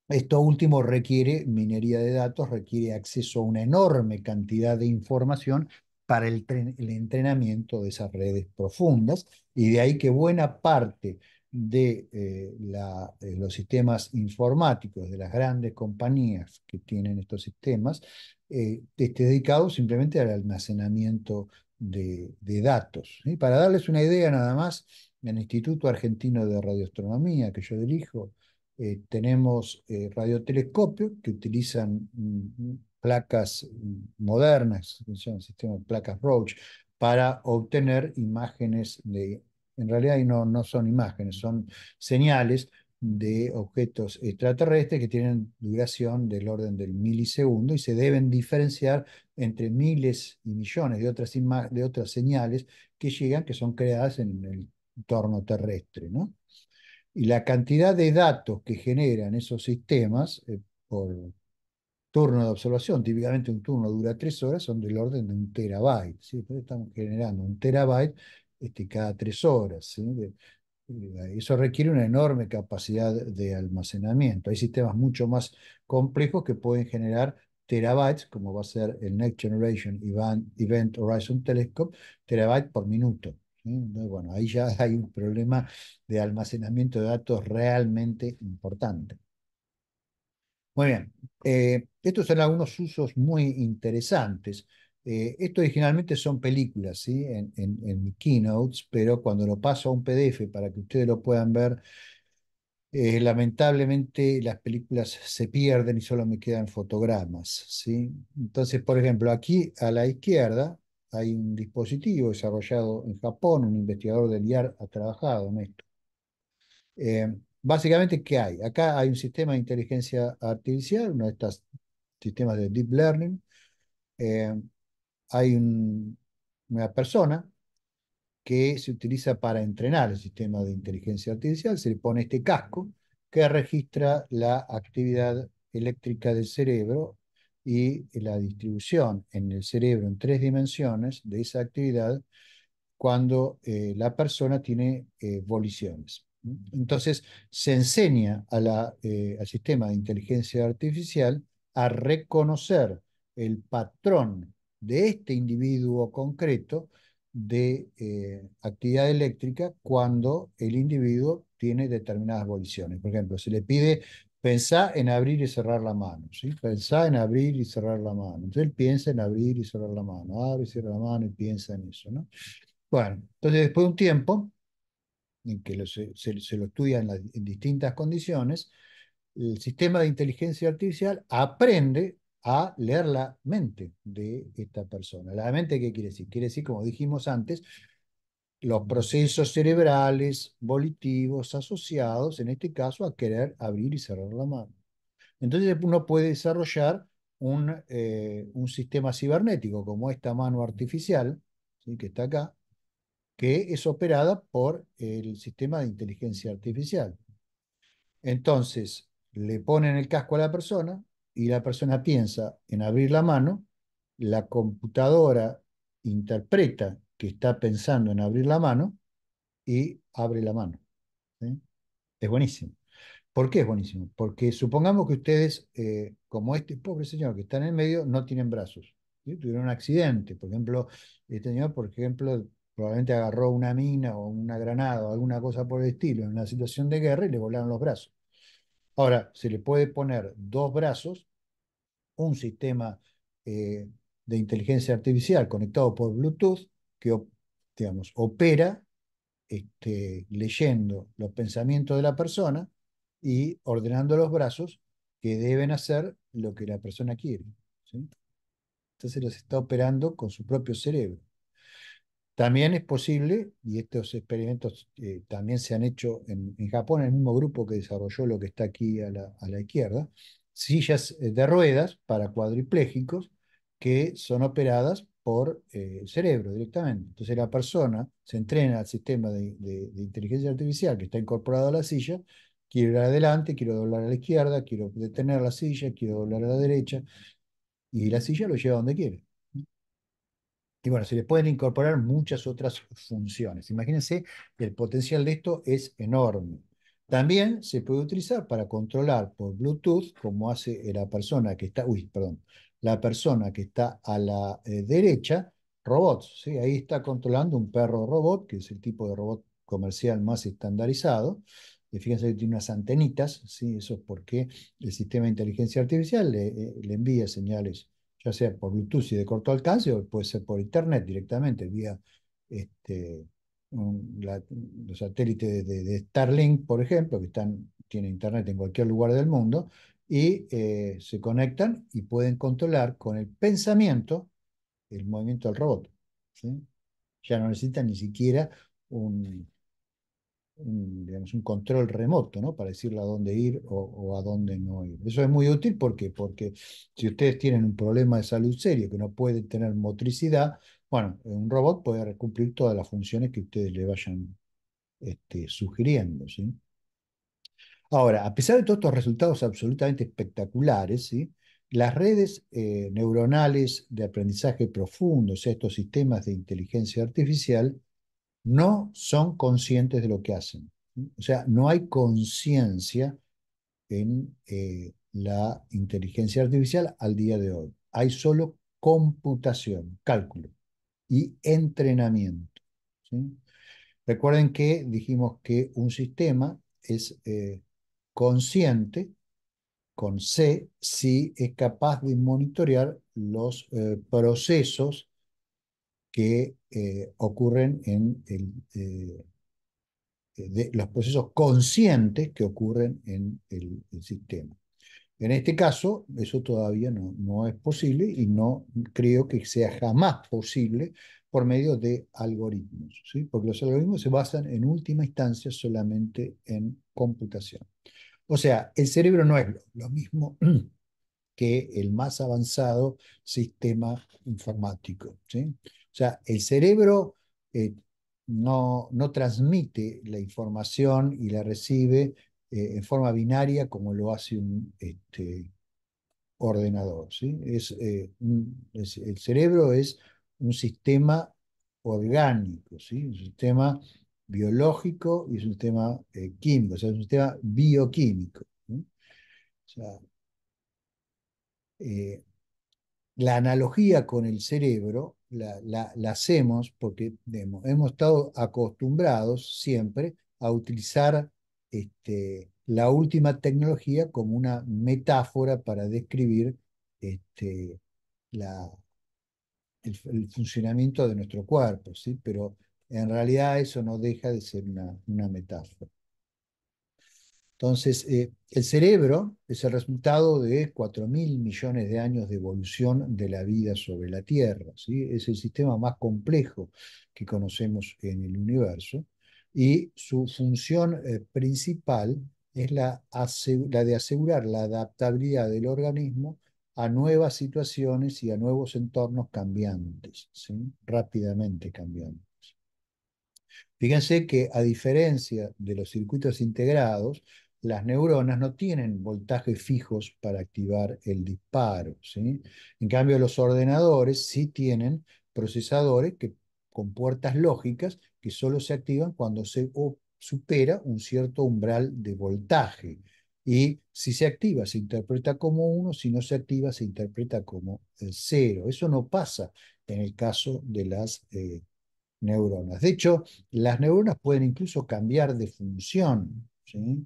esto último requiere minería de datos, requiere acceso a una enorme cantidad de información para el, entrenamiento de esas redes profundas y de ahí que buena parte de, eh, eh, los sistemas informáticos de las grandes compañías que tienen estos sistemas eh, esté dedicado simplemente al almacenamiento de, datos. Para darles una idea nada más, en el Instituto Argentino de Radioastronomía que yo dirijo, tenemos radiotelescopios que utilizan mm, mm, placas modernas, sistema placas Roach, para obtener imágenes de, en realidad no, no son imágenes, son señales de objetos extraterrestres que tienen duración del orden del milisegundo y se deben diferenciar entre miles y millones de otras, de otras señales que llegan, que son creadas en el entorno terrestre. ¿no? Y la cantidad de datos que generan esos sistemas eh, por turno de observación, típicamente un turno dura tres horas, son del orden de un terabyte. ¿sí? estamos generando un terabyte este, cada tres horas. Eh, eso requiere una enorme capacidad de almacenamiento. Hay sistemas mucho más complejos que pueden generar terabytes, como va a ser el Next Generation Event Horizon Telescope, terabytes por minuto. bueno, ahí ya hay un problema de almacenamiento de datos realmente importante. Muy bien. Eh, estos son algunos usos muy interesantes. Eh, esto originalmente son películas, ¿sí? En, en, en keynotes, pero cuando lo paso a un PDF para que ustedes lo puedan ver, eh, lamentablemente las películas se pierden y solo me quedan fotogramas, ¿sí? Entonces, por ejemplo, aquí a la izquierda hay un dispositivo desarrollado en Japón, un investigador del IAR ha trabajado en esto básicamente, ¿qué hay? Acá hay un sistema de inteligencia artificial, uno de estos sistemas de deep learning. Eh, hay una persona que se utiliza para entrenar el sistema de inteligencia artificial, se le pone este casco que registra la actividad eléctrica del cerebro y la distribución en el cerebro en tres dimensiones de esa actividad cuando eh, la persona tiene eh, voliciones. Entonces, se enseña a la, eh, al sistema de inteligencia artificial a reconocer el patrón de este individuo concreto de eh, actividad eléctrica cuando el individuo tiene determinadas voliciones. Por ejemplo, se le pide pensar en abrir y cerrar la mano, ¿sí? pensar en abrir y cerrar la mano. Entonces él piensa en abrir y cerrar la mano, abre y cierra la mano y piensa en eso. ¿no? Bueno, entonces después de un tiempo, en que se, lo estudia en, distintas condiciones, el sistema de inteligencia artificial aprende a leer la mente de esta persona. ¿La mente qué quiere decir? Quiere decir, como dijimos antes, los procesos cerebrales volitivos asociados, en este caso, a querer abrir y cerrar la mano. Entonces uno puede desarrollar un, eh, un sistema cibernético como esta mano artificial, ¿sí? que está acá, que es operada por el sistema de inteligencia artificial. Entonces, le ponen el casco a la persona y la persona piensa en abrir la mano, la computadora interpreta que está pensando en abrir la mano y abre la mano. Es buenísimo. ¿Por qué es buenísimo? Porque supongamos que ustedes, eh, como este pobre señor que está en el medio, no tienen brazos. Tuvieron un accidente, por ejemplo, este señor, por ejemplo, probablemente agarró una mina o una granada o alguna cosa por el estilo en una situación de guerra y le volaron los brazos. Ahora, se le puede poner dos brazos, un sistema eh, de inteligencia artificial conectado por Bluetooth que digamos, opera este, leyendo los pensamientos de la persona y ordenando los brazos que deben hacer lo que la persona quiere. Entonces los está operando con su propio cerebro. También es posible, y estos experimentos eh, también se han hecho en, Japón, en el mismo grupo que desarrolló lo que está aquí a la, izquierda, sillas eh, de ruedas para cuadripléjicos que son operadas por eh, el cerebro directamente. Entonces la persona se entrena al sistema de, de inteligencia artificial que está incorporado a la silla, quiero ir adelante, quiero doblar a la izquierda, quiero detener la silla, quiero doblar a la derecha, y la silla lo lleva donde quiere. Y bueno, se le pueden incorporar muchas otras funciones. Imagínense, el potencial de esto es enorme. También se puede utilizar para controlar por Bluetooth, como hace la persona que está, perdón, la persona que está a la eh, derecha, robots. ¿sí? Ahí está controlando un perro robot, que es el tipo de robot comercial más estandarizado. Y eh, fíjense que tiene unas antenitas, ¿sí? eso es porque el sistema de inteligencia artificial le eh, envía señales ya sea por Bluetooth y de corto alcance, o puede ser por Internet directamente, vía este, los satélites de, Starlink, por ejemplo, que están, tienen Internet en cualquier lugar del mundo, y eh, se conectan y pueden controlar con el pensamiento el movimiento del robot. ¿sí? Ya no necesitan ni siquiera un, digamos, un control remoto, ¿no? Para decirle a dónde ir o, a dónde no ir. Eso es muy útil ¿por porque si ustedes tienen un problema de salud serio que no pueden tener motricidad, bueno, un robot puede cumplir todas las funciones que ustedes le vayan este, sugiriendo, ¿sí? Ahora, a pesar de todos estos resultados absolutamente espectaculares, ¿sí? las redes eh, neuronales de aprendizaje profundo, o sea, estos sistemas de inteligencia artificial, no son conscientes de lo que hacen. O sea, no hay conciencia en eh, la inteligencia artificial al día de hoy. Hay solo computación, cálculo y entrenamiento. Recuerden que dijimos que un sistema es eh, consciente con C si es capaz de monitorear los eh, procesos que eh, ocurren en el, eh, eh, los procesos conscientes que ocurren en el, sistema. En este caso, eso todavía no, no es posible y no creo que sea jamás posible por medio de algoritmos, ¿sí? porque los algoritmos se basan en última instancia solamente en computación. O sea, el cerebro no es lo, lo mismo que el más avanzado sistema informático. ¿sí? O sea, el cerebro eh, no, no, transmite la información y la recibe eh, en forma binaria como lo hace un este, ordenador. ¿sí? Eh, es, el cerebro es un sistema orgánico, ¿sí? un sistema biológico y un sistema químico, o sea, un sistema bioquímico. O sea, la analogía con el cerebro la, hacemos porque hemos estado acostumbrados siempre a utilizar este, la última tecnología como una metáfora para describir este, el, funcionamiento de nuestro cuerpo, ¿sí? pero en realidad eso no deja de ser una metáfora. Entonces, eh, el cerebro es el resultado de 4.000 millones de años de evolución de la vida sobre la Tierra. Es el sistema más complejo que conocemos en el universo y su función eh, principal es la, de asegurar la adaptabilidad del organismo a nuevas situaciones y a nuevos entornos cambiantes, rápidamente cambiantes. Fíjense que a diferencia de los circuitos integrados, las neuronas no tienen voltajes fijos para activar el disparo. ¿sí? En cambio, los ordenadores sí tienen procesadores que, con puertas lógicas que solo se activan cuando se supera un cierto umbral de voltaje. Y si se activa, se interpreta como uno, si no se activa, se interpreta como eh, cero. Eso no pasa en el caso de las eh, neuronas. De hecho, las neuronas pueden incluso cambiar de función. ¿sí?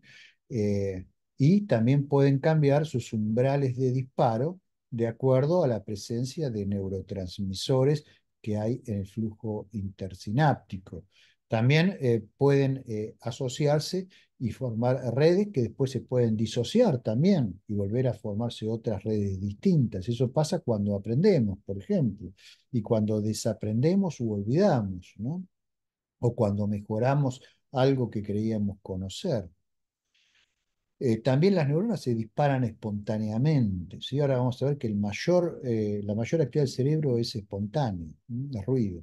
Eh, y también pueden cambiar sus umbrales de disparo de acuerdo a la presencia de neurotransmisores que hay en el flujo intersináptico. También eh, pueden eh, asociarse y formar redes que después se pueden disociar también y volver a formarse otras redes distintas. Eso pasa cuando aprendemos, por ejemplo, y cuando desaprendemos o olvidamos, o cuando mejoramos algo que creíamos conocer. Eh, también las neuronas se disparan espontáneamente. Ahora vamos a ver que eh, la mayor actividad del cerebro es espontánea, ruido.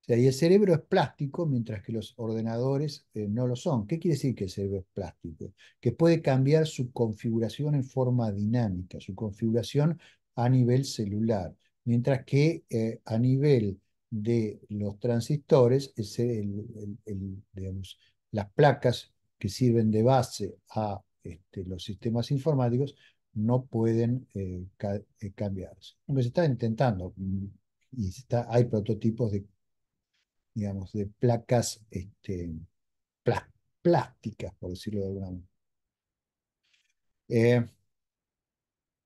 sea, y el cerebro es plástico, mientras que los ordenadores eh, no lo son. ¿Qué quiere decir que el cerebro es plástico? Que puede cambiar su configuración en forma dinámica, su configuración a nivel celular, mientras que a nivel de los transistores, las placas que sirven de base a este, los sistemas informáticos no pueden eh, eh, cambiarse. Aunque se está intentando, mm, y está, hay prototipos de, digamos, de placas este, plásticas, por decirlo de alguna manera. Eh,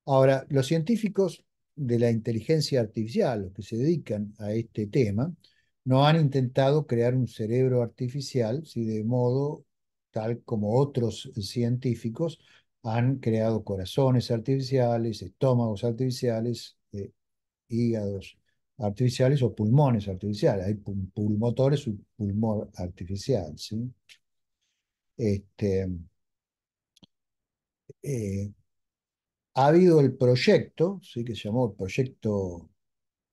ahora, los científicos de la inteligencia artificial, los que se dedican a este tema, no han intentado crear un cerebro artificial, si de modo tal como otros científicos han creado corazones artificiales, estómagos artificiales, eh, hígados artificiales o pulmones artificiales. Hay pulmotores y pulmón artificial. Este, eh, ha habido el proyecto, ¿sí? que se llamó el proyecto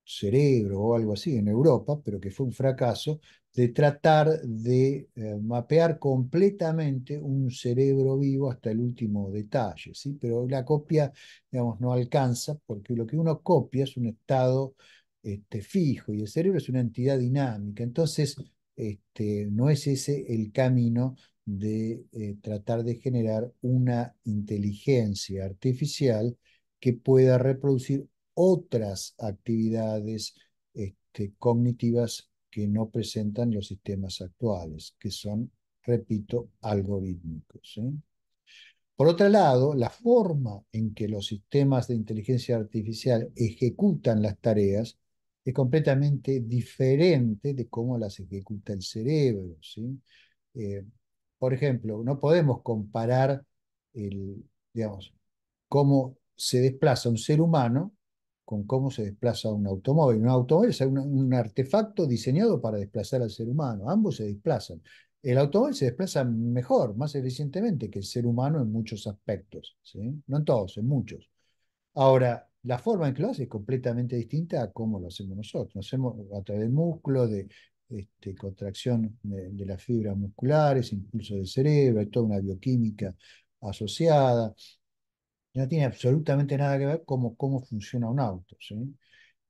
cerebro o algo así en Europa, pero que fue un fracaso, de tratar de eh, mapear completamente un cerebro vivo hasta el último detalle, ¿sí? pero la copia digamos, no alcanza porque lo que uno copia es un estado este, fijo y el cerebro es una entidad dinámica, entonces este, no es ese el camino de eh, tratar de generar una inteligencia artificial que pueda reproducir otras actividades este, cognitivas que no presentan los sistemas actuales, que son, repito, algorítmicos. Por otro lado, la forma en que los sistemas de inteligencia artificial ejecutan las tareas es completamente diferente de cómo las ejecuta el cerebro. Eh, por ejemplo, no podemos comparar el, digamos, cómo se desplaza un ser humano con cómo se desplaza un automóvil. Un automóvil es un, artefacto diseñado para desplazar al ser humano. Ambos se desplazan. El automóvil se desplaza mejor, más eficientemente que el ser humano en muchos aspectos. No en todos, en muchos. Ahora, la forma en que lo hace es completamente distinta a cómo lo hacemos nosotros. Lo hacemos a través de músculo, de este, contracción de, de las fibras musculares, impulso del cerebro, hay toda una bioquímica asociada no tiene absolutamente nada que ver con cómo funciona un auto. ¿sí?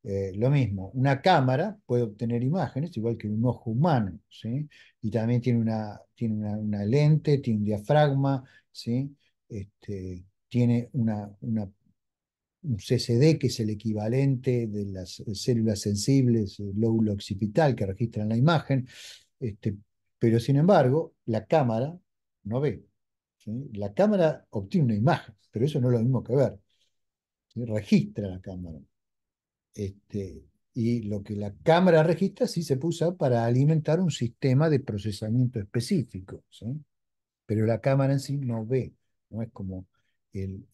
Eh, lo mismo, una cámara puede obtener imágenes, igual que un ojo humano, ¿sí? y también tiene una, tiene una, lente, tiene un diafragma, ¿sí? Este, tiene una, una, un CCD, que es el equivalente de las células sensibles, el lóbulo occipital que registran la imagen, este, pero sin embargo, la cámara no ve. La cámara obtiene una imagen, pero eso no es lo mismo que ver. Registra la cámara. Este, y lo que la cámara registra sí se usa para alimentar un sistema de procesamiento específico. Pero la cámara en sí no ve, no es como el,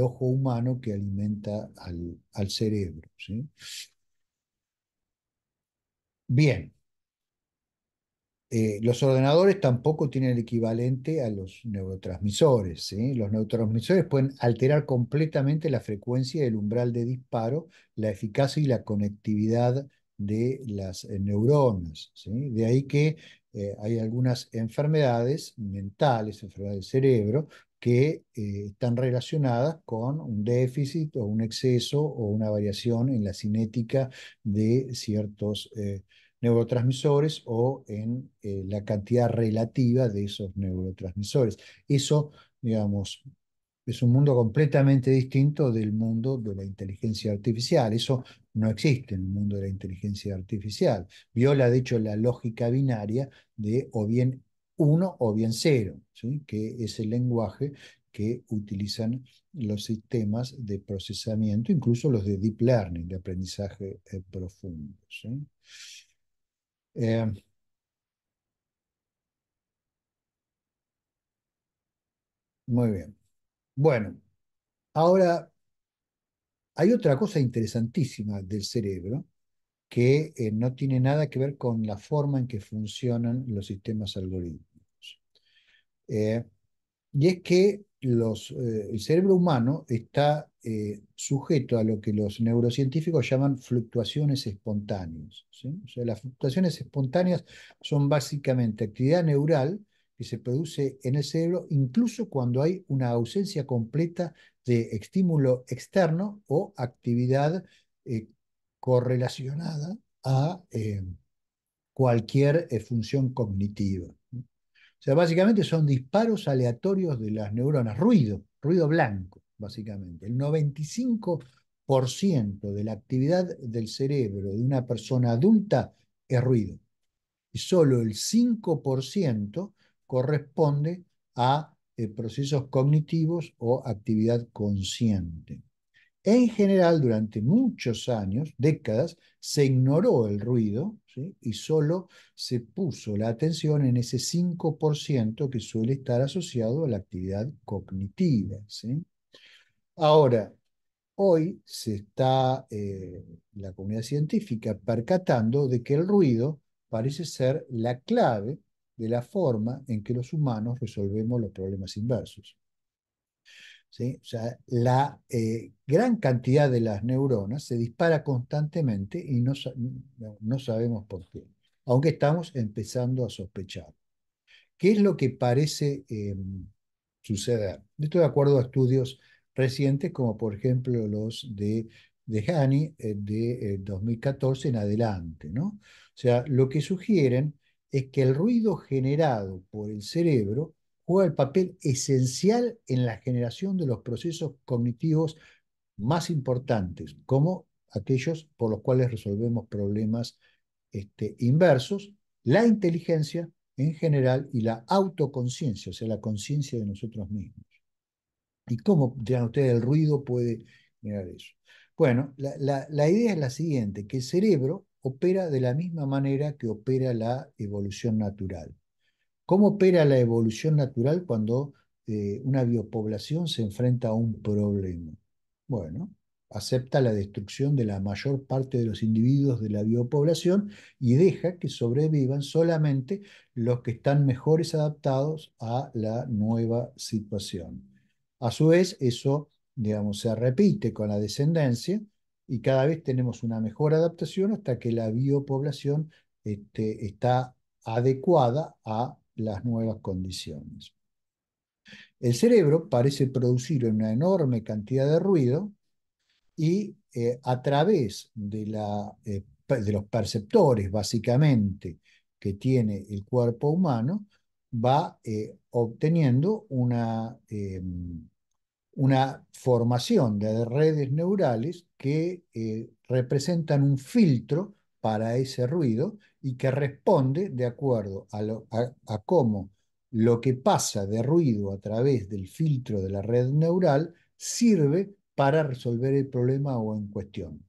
ojo humano que alimenta al, cerebro. Bien, eh, los ordenadores tampoco tienen el equivalente a los neurotransmisores. Los neurotransmisores pueden alterar completamente la frecuencia, del umbral de disparo, la eficacia y la conectividad de las eh, neuronas. De ahí que eh, hay algunas enfermedades mentales, enfermedades del cerebro, que están relacionadas con un déficit o un exceso o una variación en la cinética de ciertos neurotransmisores o en eh, la cantidad relativa de esos neurotransmisores. Eso, digamos, es un mundo completamente distinto del mundo de la inteligencia artificial. Eso no existe en el mundo de la inteligencia artificial. Viola, de hecho, la lógica binaria de o bien uno o bien cero, ¿sí? que es el lenguaje que utilizan los sistemas de procesamiento, incluso los de deep learning, de aprendizaje eh, profundo. ¿sí? Eh, muy bien. Bueno, ahora hay otra cosa interesantísima del cerebro que eh, no tiene nada que ver con la forma en que funcionan los sistemas algorítmicos. Eh, y es que eh, el cerebro humano está eh, sujeto a lo que los neurocientíficos llaman fluctuaciones espontáneas. O sea, las fluctuaciones espontáneas son básicamente actividad neural que se produce en el cerebro incluso cuando hay una ausencia completa de estímulo externo o actividad eh, correlacionada a cualquier función cognitiva. O sea, básicamente son disparos aleatorios de las neuronas, ruido, ruido blanco, básicamente. El 95% de la actividad del cerebro de una persona adulta es ruido. Y solo el 5% corresponde a eh, procesos cognitivos o actividad consciente en general durante muchos años, décadas, se ignoró el ruido y solo se puso la atención en ese 5% que suele estar asociado a la actividad cognitiva. Ahora, hoy se está eh, la comunidad científica percatando de que el ruido parece ser la clave de la forma en que los humanos resolvemos los problemas inversos. O sea, la eh, gran cantidad de las neuronas se dispara constantemente y no, sabemos por qué, aunque estamos empezando a sospechar. ¿Qué es lo que parece em, suceder? Estoy de acuerdo a estudios recientes, como por ejemplo los de, de Hani eh, de 2014 eh, en adelante. ¿no? O sea, lo que sugieren es que el ruido generado por el cerebro juega el papel esencial en la generación de los procesos cognitivos más importantes, como aquellos por los cuales resolvemos problemas este, inversos, la inteligencia en general y la autoconciencia, o sea, la conciencia de nosotros mismos. ¿Y cómo, dirán ustedes, el ruido puede generar eso? Bueno, la idea es la siguiente, que el cerebro opera de la misma manera que opera la evolución natural. ¿Cómo opera la evolución natural cuando eh, una biopoblación se enfrenta a un problema? Bueno, acepta la destrucción de la mayor parte de los individuos de la biopoblación y deja que sobrevivan solamente los que están mejores adaptados a la nueva situación. A su vez, eso, digamos, se repite con la descendencia y cada vez tenemos una mejor adaptación hasta que la biopoblación este, está adecuada a las nuevas condiciones. El cerebro parece producir una enorme cantidad de ruido y eh, a través de, la, eh, de, los perceptores, básicamente, que tiene el cuerpo humano, va eh, obteniendo una, em, una, formación de redes neurales que representan un filtro para ese ruido y que responde de acuerdo a, cómo lo que pasa de ruido a través del filtro de la red neural sirve para resolver el problema o en cuestión.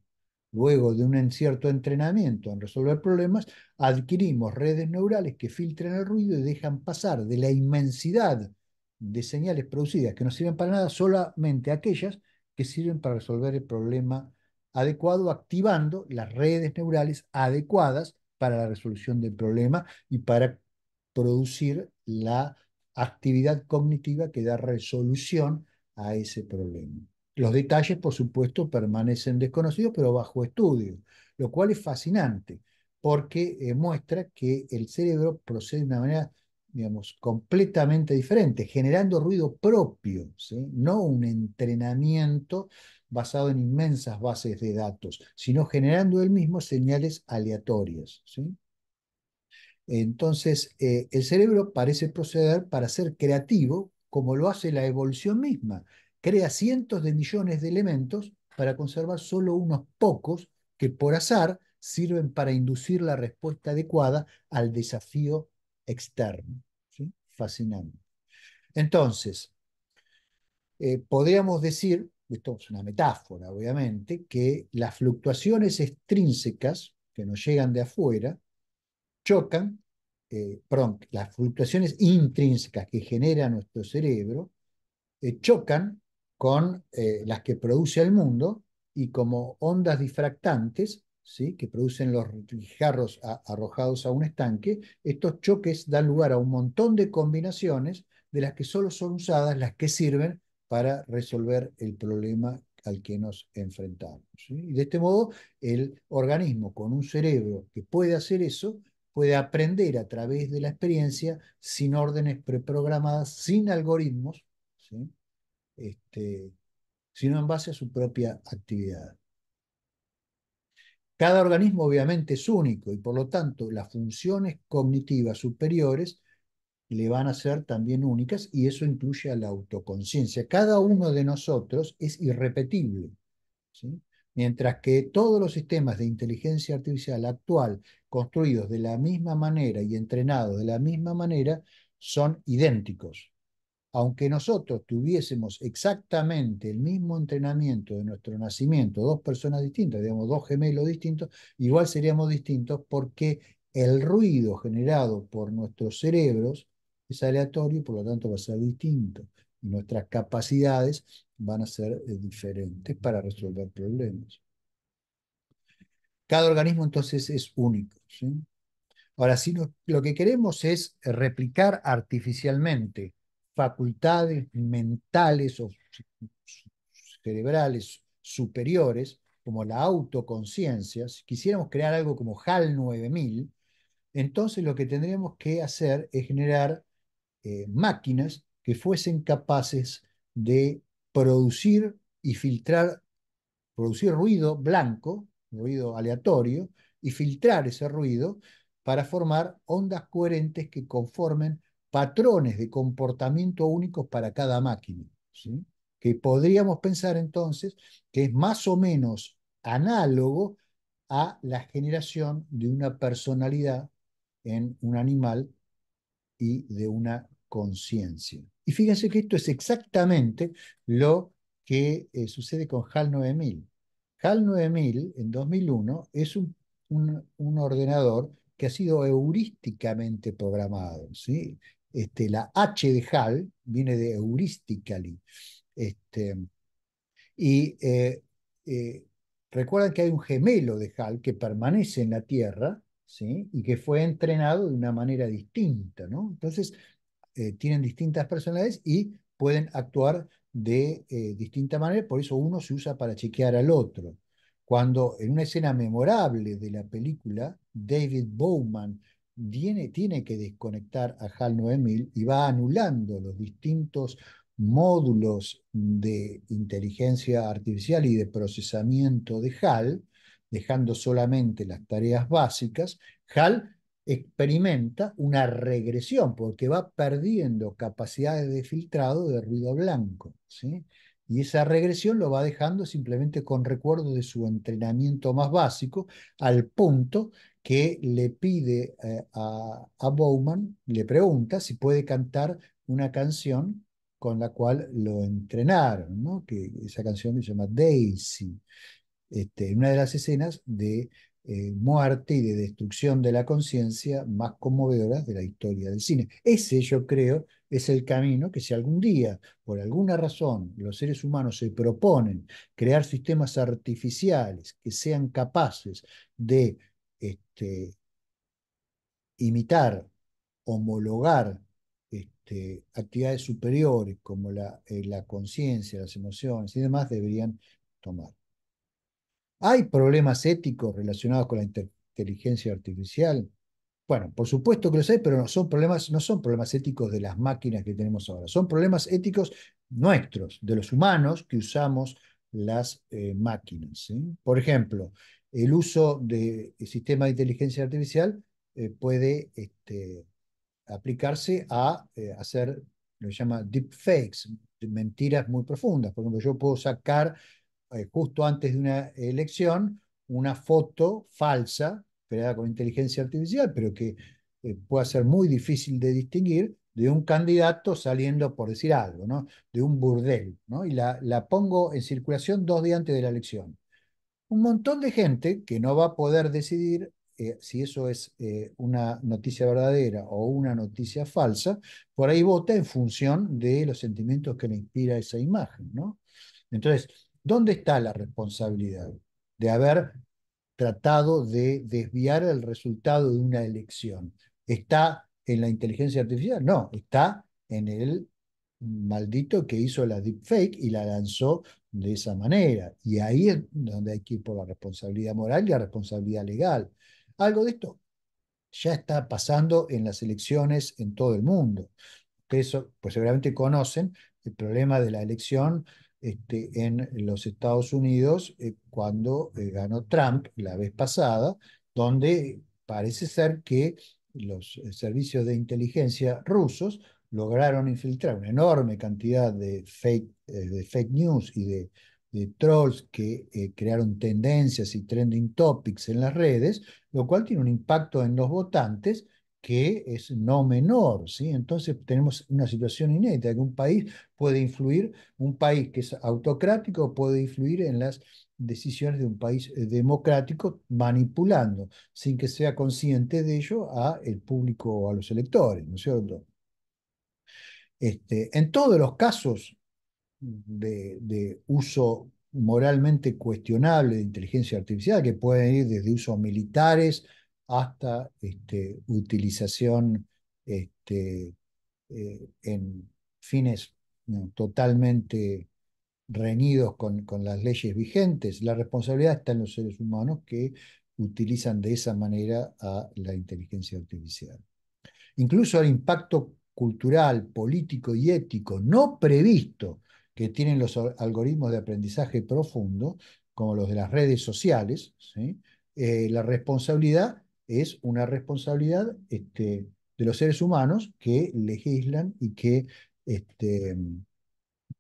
Luego de un cierto entrenamiento en resolver problemas, adquirimos redes neurales que filtran el ruido y dejan pasar de la inmensidad de señales producidas que no sirven para nada, solamente aquellas que sirven para resolver el problema adecuado activando las redes neurales adecuadas para la resolución del problema y para producir la actividad cognitiva que da resolución a ese problema. Los detalles, por supuesto, permanecen desconocidos, pero bajo estudio, lo cual es fascinante, porque eh, muestra que el cerebro procede de una manera, digamos, completamente diferente, generando ruido propio, no un entrenamiento basado en inmensas bases de datos, sino generando él mismo señales aleatorias. Entonces, eh, el cerebro parece proceder para ser creativo, como lo hace la evolución misma. Crea cientos de millones de elementos para conservar solo unos pocos que por azar sirven para inducir la respuesta adecuada al desafío externo. Fascinante. Entonces, eh, podríamos decir esto es una metáfora obviamente, que las fluctuaciones extrínsecas que nos llegan de afuera chocan, eh, las fluctuaciones intrínsecas que genera nuestro cerebro eh, chocan con eh, las que produce el mundo y como ondas difractantes ¿sí? que producen los guijarros arrojados a un estanque, estos choques dan lugar a un montón de combinaciones de las que solo son usadas las que sirven para resolver el problema al que nos enfrentamos. Y de este modo, el organismo con un cerebro que puede hacer eso, puede aprender a través de la experiencia, sin órdenes preprogramadas, sin algoritmos, este, sino en base a su propia actividad. Cada organismo obviamente es único y por lo tanto las funciones cognitivas superiores le van a ser también únicas y eso incluye a la autoconciencia. Cada uno de nosotros es irrepetible. Mientras que todos los sistemas de inteligencia artificial actual, construidos de la misma manera y entrenados de la misma manera, son idénticos. Aunque nosotros tuviésemos exactamente el mismo entrenamiento de nuestro nacimiento, dos personas distintas, digamos, dos gemelos distintos, igual seríamos distintos porque el ruido generado por nuestros cerebros es aleatorio por lo tanto va a ser distinto. Y nuestras capacidades van a ser eh, diferentes para resolver problemas. Cada organismo entonces es único. Ahora, si lo que queremos es replicar artificialmente facultades mentales o cerebrales superiores, como la autoconciencia, si quisiéramos crear algo como HAL 9000, entonces lo que tendríamos que hacer es generar eh, máquinas que fuesen capaces de producir y filtrar, producir ruido blanco, ruido aleatorio, y filtrar ese ruido para formar ondas coherentes que conformen patrones de comportamiento únicos para cada máquina. Que podríamos pensar entonces que es más o menos análogo a la generación de una personalidad en un animal y de una conciencia. Y fíjense que esto es exactamente lo que eh, sucede con HAL 9000. HAL 9000 en 2001 es un, un, ordenador que ha sido heurísticamente programado. ¿sí? Este, la H de HAL viene de heuristically. Este, y eh, eh, recuerdan que hay un gemelo de HAL que permanece en la Tierra ¿sí? y que fue entrenado de una manera distinta. ¿no? Entonces, eh, tienen distintas personalidades y pueden actuar de eh, distinta manera, por eso uno se usa para chequear al otro. Cuando en una escena memorable de la película, David Bowman tiene, tiene que desconectar a HAL 9000 y va anulando los distintos módulos de inteligencia artificial y de procesamiento de HAL, dejando solamente las tareas básicas, HAL experimenta una regresión porque va perdiendo capacidades de filtrado de ruido blanco. ¿sí? Y esa regresión lo va dejando simplemente con recuerdo de su entrenamiento más básico, al punto que le pide eh, a, Bowman, le pregunta si puede cantar una canción con la cual lo entrenaron, ¿no? que esa canción se llama Daisy, este, en una de las escenas de eh, muerte y de destrucción de la conciencia más conmovedoras de la historia del cine. Ese, yo creo, es el camino que si algún día, por alguna razón, los seres humanos se proponen crear sistemas artificiales que sean capaces de este, imitar, homologar este, actividades superiores como la, eh, la conciencia, las emociones y demás, deberían tomar. ¿Hay problemas éticos relacionados con la inteligencia artificial? Bueno, por supuesto que los hay, pero no son problemas, no son problemas éticos de las máquinas que tenemos ahora, son problemas éticos nuestros, de los humanos que usamos las eh, máquinas. Por ejemplo, el uso de sistemas de inteligencia artificial eh, puede este, aplicarse a eh, hacer lo que se llama deepfakes, mentiras muy profundas. Por ejemplo, yo puedo sacar eh, justo antes de una elección, una foto falsa, creada con inteligencia artificial, pero que eh, puede ser muy difícil de distinguir, de un candidato saliendo, por decir algo, ¿no? de un burdel, ¿no? y la, la pongo en circulación dos días antes de la elección. Un montón de gente que no va a poder decidir eh, si eso es una noticia verdadera o una noticia falsa, por ahí vota en función de los sentimientos que le inspira esa imagen, ¿no? Entonces, ¿Dónde está la responsabilidad de haber tratado de desviar el resultado de una elección? ¿Está en la inteligencia artificial? No, está en el maldito que hizo la deepfake y la lanzó de esa manera. Y ahí es donde hay que ir por la responsabilidad moral y la responsabilidad legal. Algo de esto ya está pasando en las elecciones en todo el mundo. Ustedes pues seguramente conocen el problema de la elección este, en los Estados Unidos eh, cuando eh, ganó Trump la vez pasada, donde parece ser que los eh, servicios de inteligencia rusos lograron infiltrar una enorme cantidad de fake, de fake news y de, trolls que crearon tendencias y trending topics en las redes, lo cual tiene un impacto en los votantes que es no menor, ¿sí? Entonces tenemos una situación inédita, que un país puede influir, un país que es autocrático puede influir en las decisiones de un país eh, democrático manipulando, sin que sea consciente de ello a el público o a los electores, cierto? Este, en todos los casos de, de uso moralmente cuestionable de inteligencia artificial, que pueden ir desde usos militares, hasta este, utilización este, eh, en fines totalmente reñidos con, las leyes vigentes. La responsabilidad está en los seres humanos que utilizan de esa manera a la inteligencia artificial. Incluso el impacto cultural, político y ético no previsto que tienen los algoritmos de aprendizaje profundo, como los de las redes sociales, eh, la responsabilidad es una responsabilidad este, de los seres humanos que legislan y que este,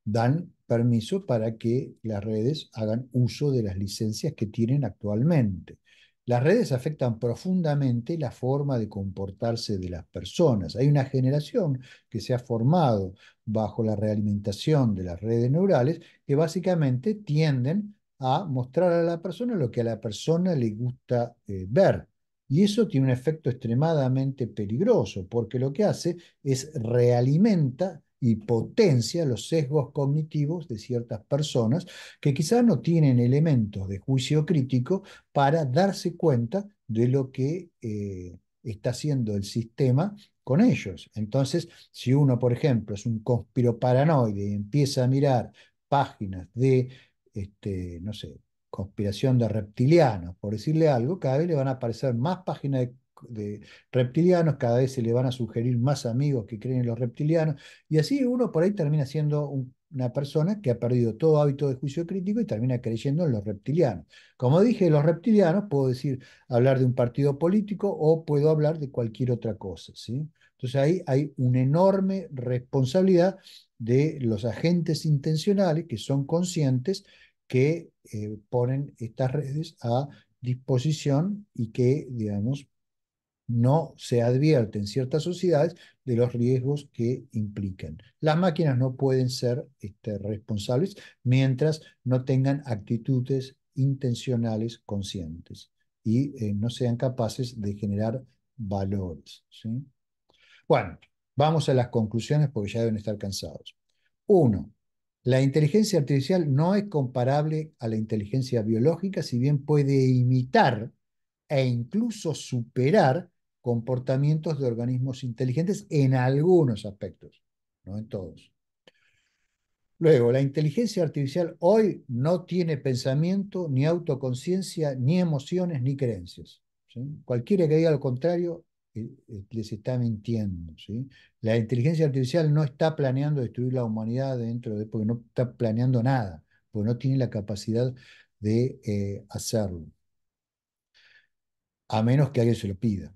dan permiso para que las redes hagan uso de las licencias que tienen actualmente. Las redes afectan profundamente la forma de comportarse de las personas. Hay una generación que se ha formado bajo la realimentación de las redes neurales que básicamente tienden a mostrar a la persona lo que a la persona le gusta eh, ver. Y eso tiene un efecto extremadamente peligroso, porque lo que hace es realimenta y potencia los sesgos cognitivos de ciertas personas que quizás no tienen elementos de juicio crítico para darse cuenta de lo que eh, está haciendo el sistema con ellos. Entonces, si uno, por ejemplo, es un paranoide y empieza a mirar páginas de, este, no sé, conspiración de reptilianos, por decirle algo, cada vez le van a aparecer más páginas de, reptilianos, cada vez se le van a sugerir más amigos que creen en los reptilianos, y así uno por ahí termina siendo una persona que ha perdido todo hábito de juicio crítico y termina creyendo en los reptilianos. Como dije, los reptilianos, puedo decir, hablar de un partido político o puedo hablar de cualquier otra cosa, ¿sí? Entonces ahí hay una enorme responsabilidad de los agentes intencionales que son conscientes que eh, ponen estas redes a disposición y que, digamos, no se advierten ciertas sociedades de los riesgos que implican. Las máquinas no pueden ser este, responsables mientras no tengan actitudes intencionales conscientes y eh, no sean capaces de generar valores. Bueno, vamos a las conclusiones porque ya deben estar cansados. Uno, la inteligencia artificial no es comparable a la inteligencia biológica, si bien puede imitar e incluso superar comportamientos de organismos inteligentes en algunos aspectos, no en todos. Luego, la inteligencia artificial hoy no tiene pensamiento, ni autoconciencia, ni emociones, ni creencias. Cualquiera que diga lo contrario eh, les está mintiendo. ¿sí? La inteligencia artificial no está planeando destruir la humanidad dentro de, porque no está planeando nada, porque no tiene la capacidad de eh, hacerlo, a menos que alguien se lo pida.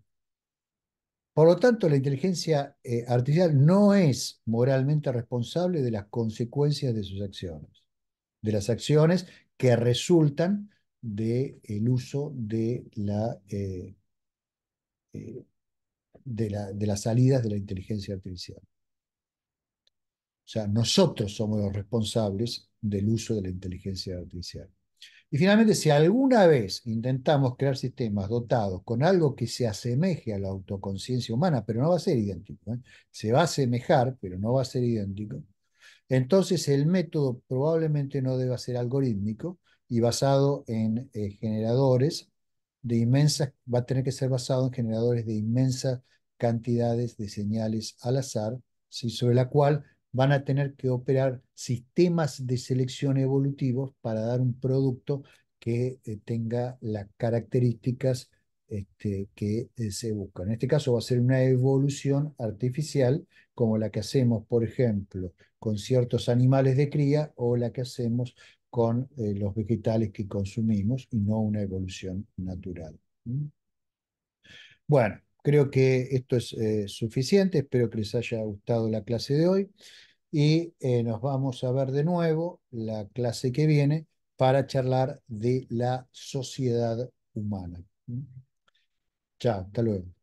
Por lo tanto, la inteligencia eh, artificial no es moralmente responsable de las consecuencias de sus acciones, de las acciones que resultan del uso de la de, la, las salidas de la inteligencia artificial. O sea, nosotros somos los responsables del uso de la inteligencia artificial. Y finalmente, si alguna vez intentamos crear sistemas dotados con algo que se asemeje a la autoconciencia humana, pero no va a ser idéntico, ¿eh? se va a asemejar, pero no va a ser idéntico, entonces el método probablemente no deba ser algorítmico y basado en eh, generadores de inmensas, va a tener que ser basado en generadores de inmensas cantidades de señales al azar, sobre la cual van a tener que operar sistemas de selección evolutivos para dar un producto que eh, tenga las características este, que eh, se buscan. En este caso va a ser una evolución artificial como la que hacemos, por ejemplo, con ciertos animales de cría o la que hacemos con eh, los vegetales que consumimos y no una evolución natural. Bueno, creo que esto es eh, suficiente, espero que les haya gustado la clase de hoy y eh, nos vamos a ver de nuevo la clase que viene para charlar de la sociedad humana. Chao, hasta luego.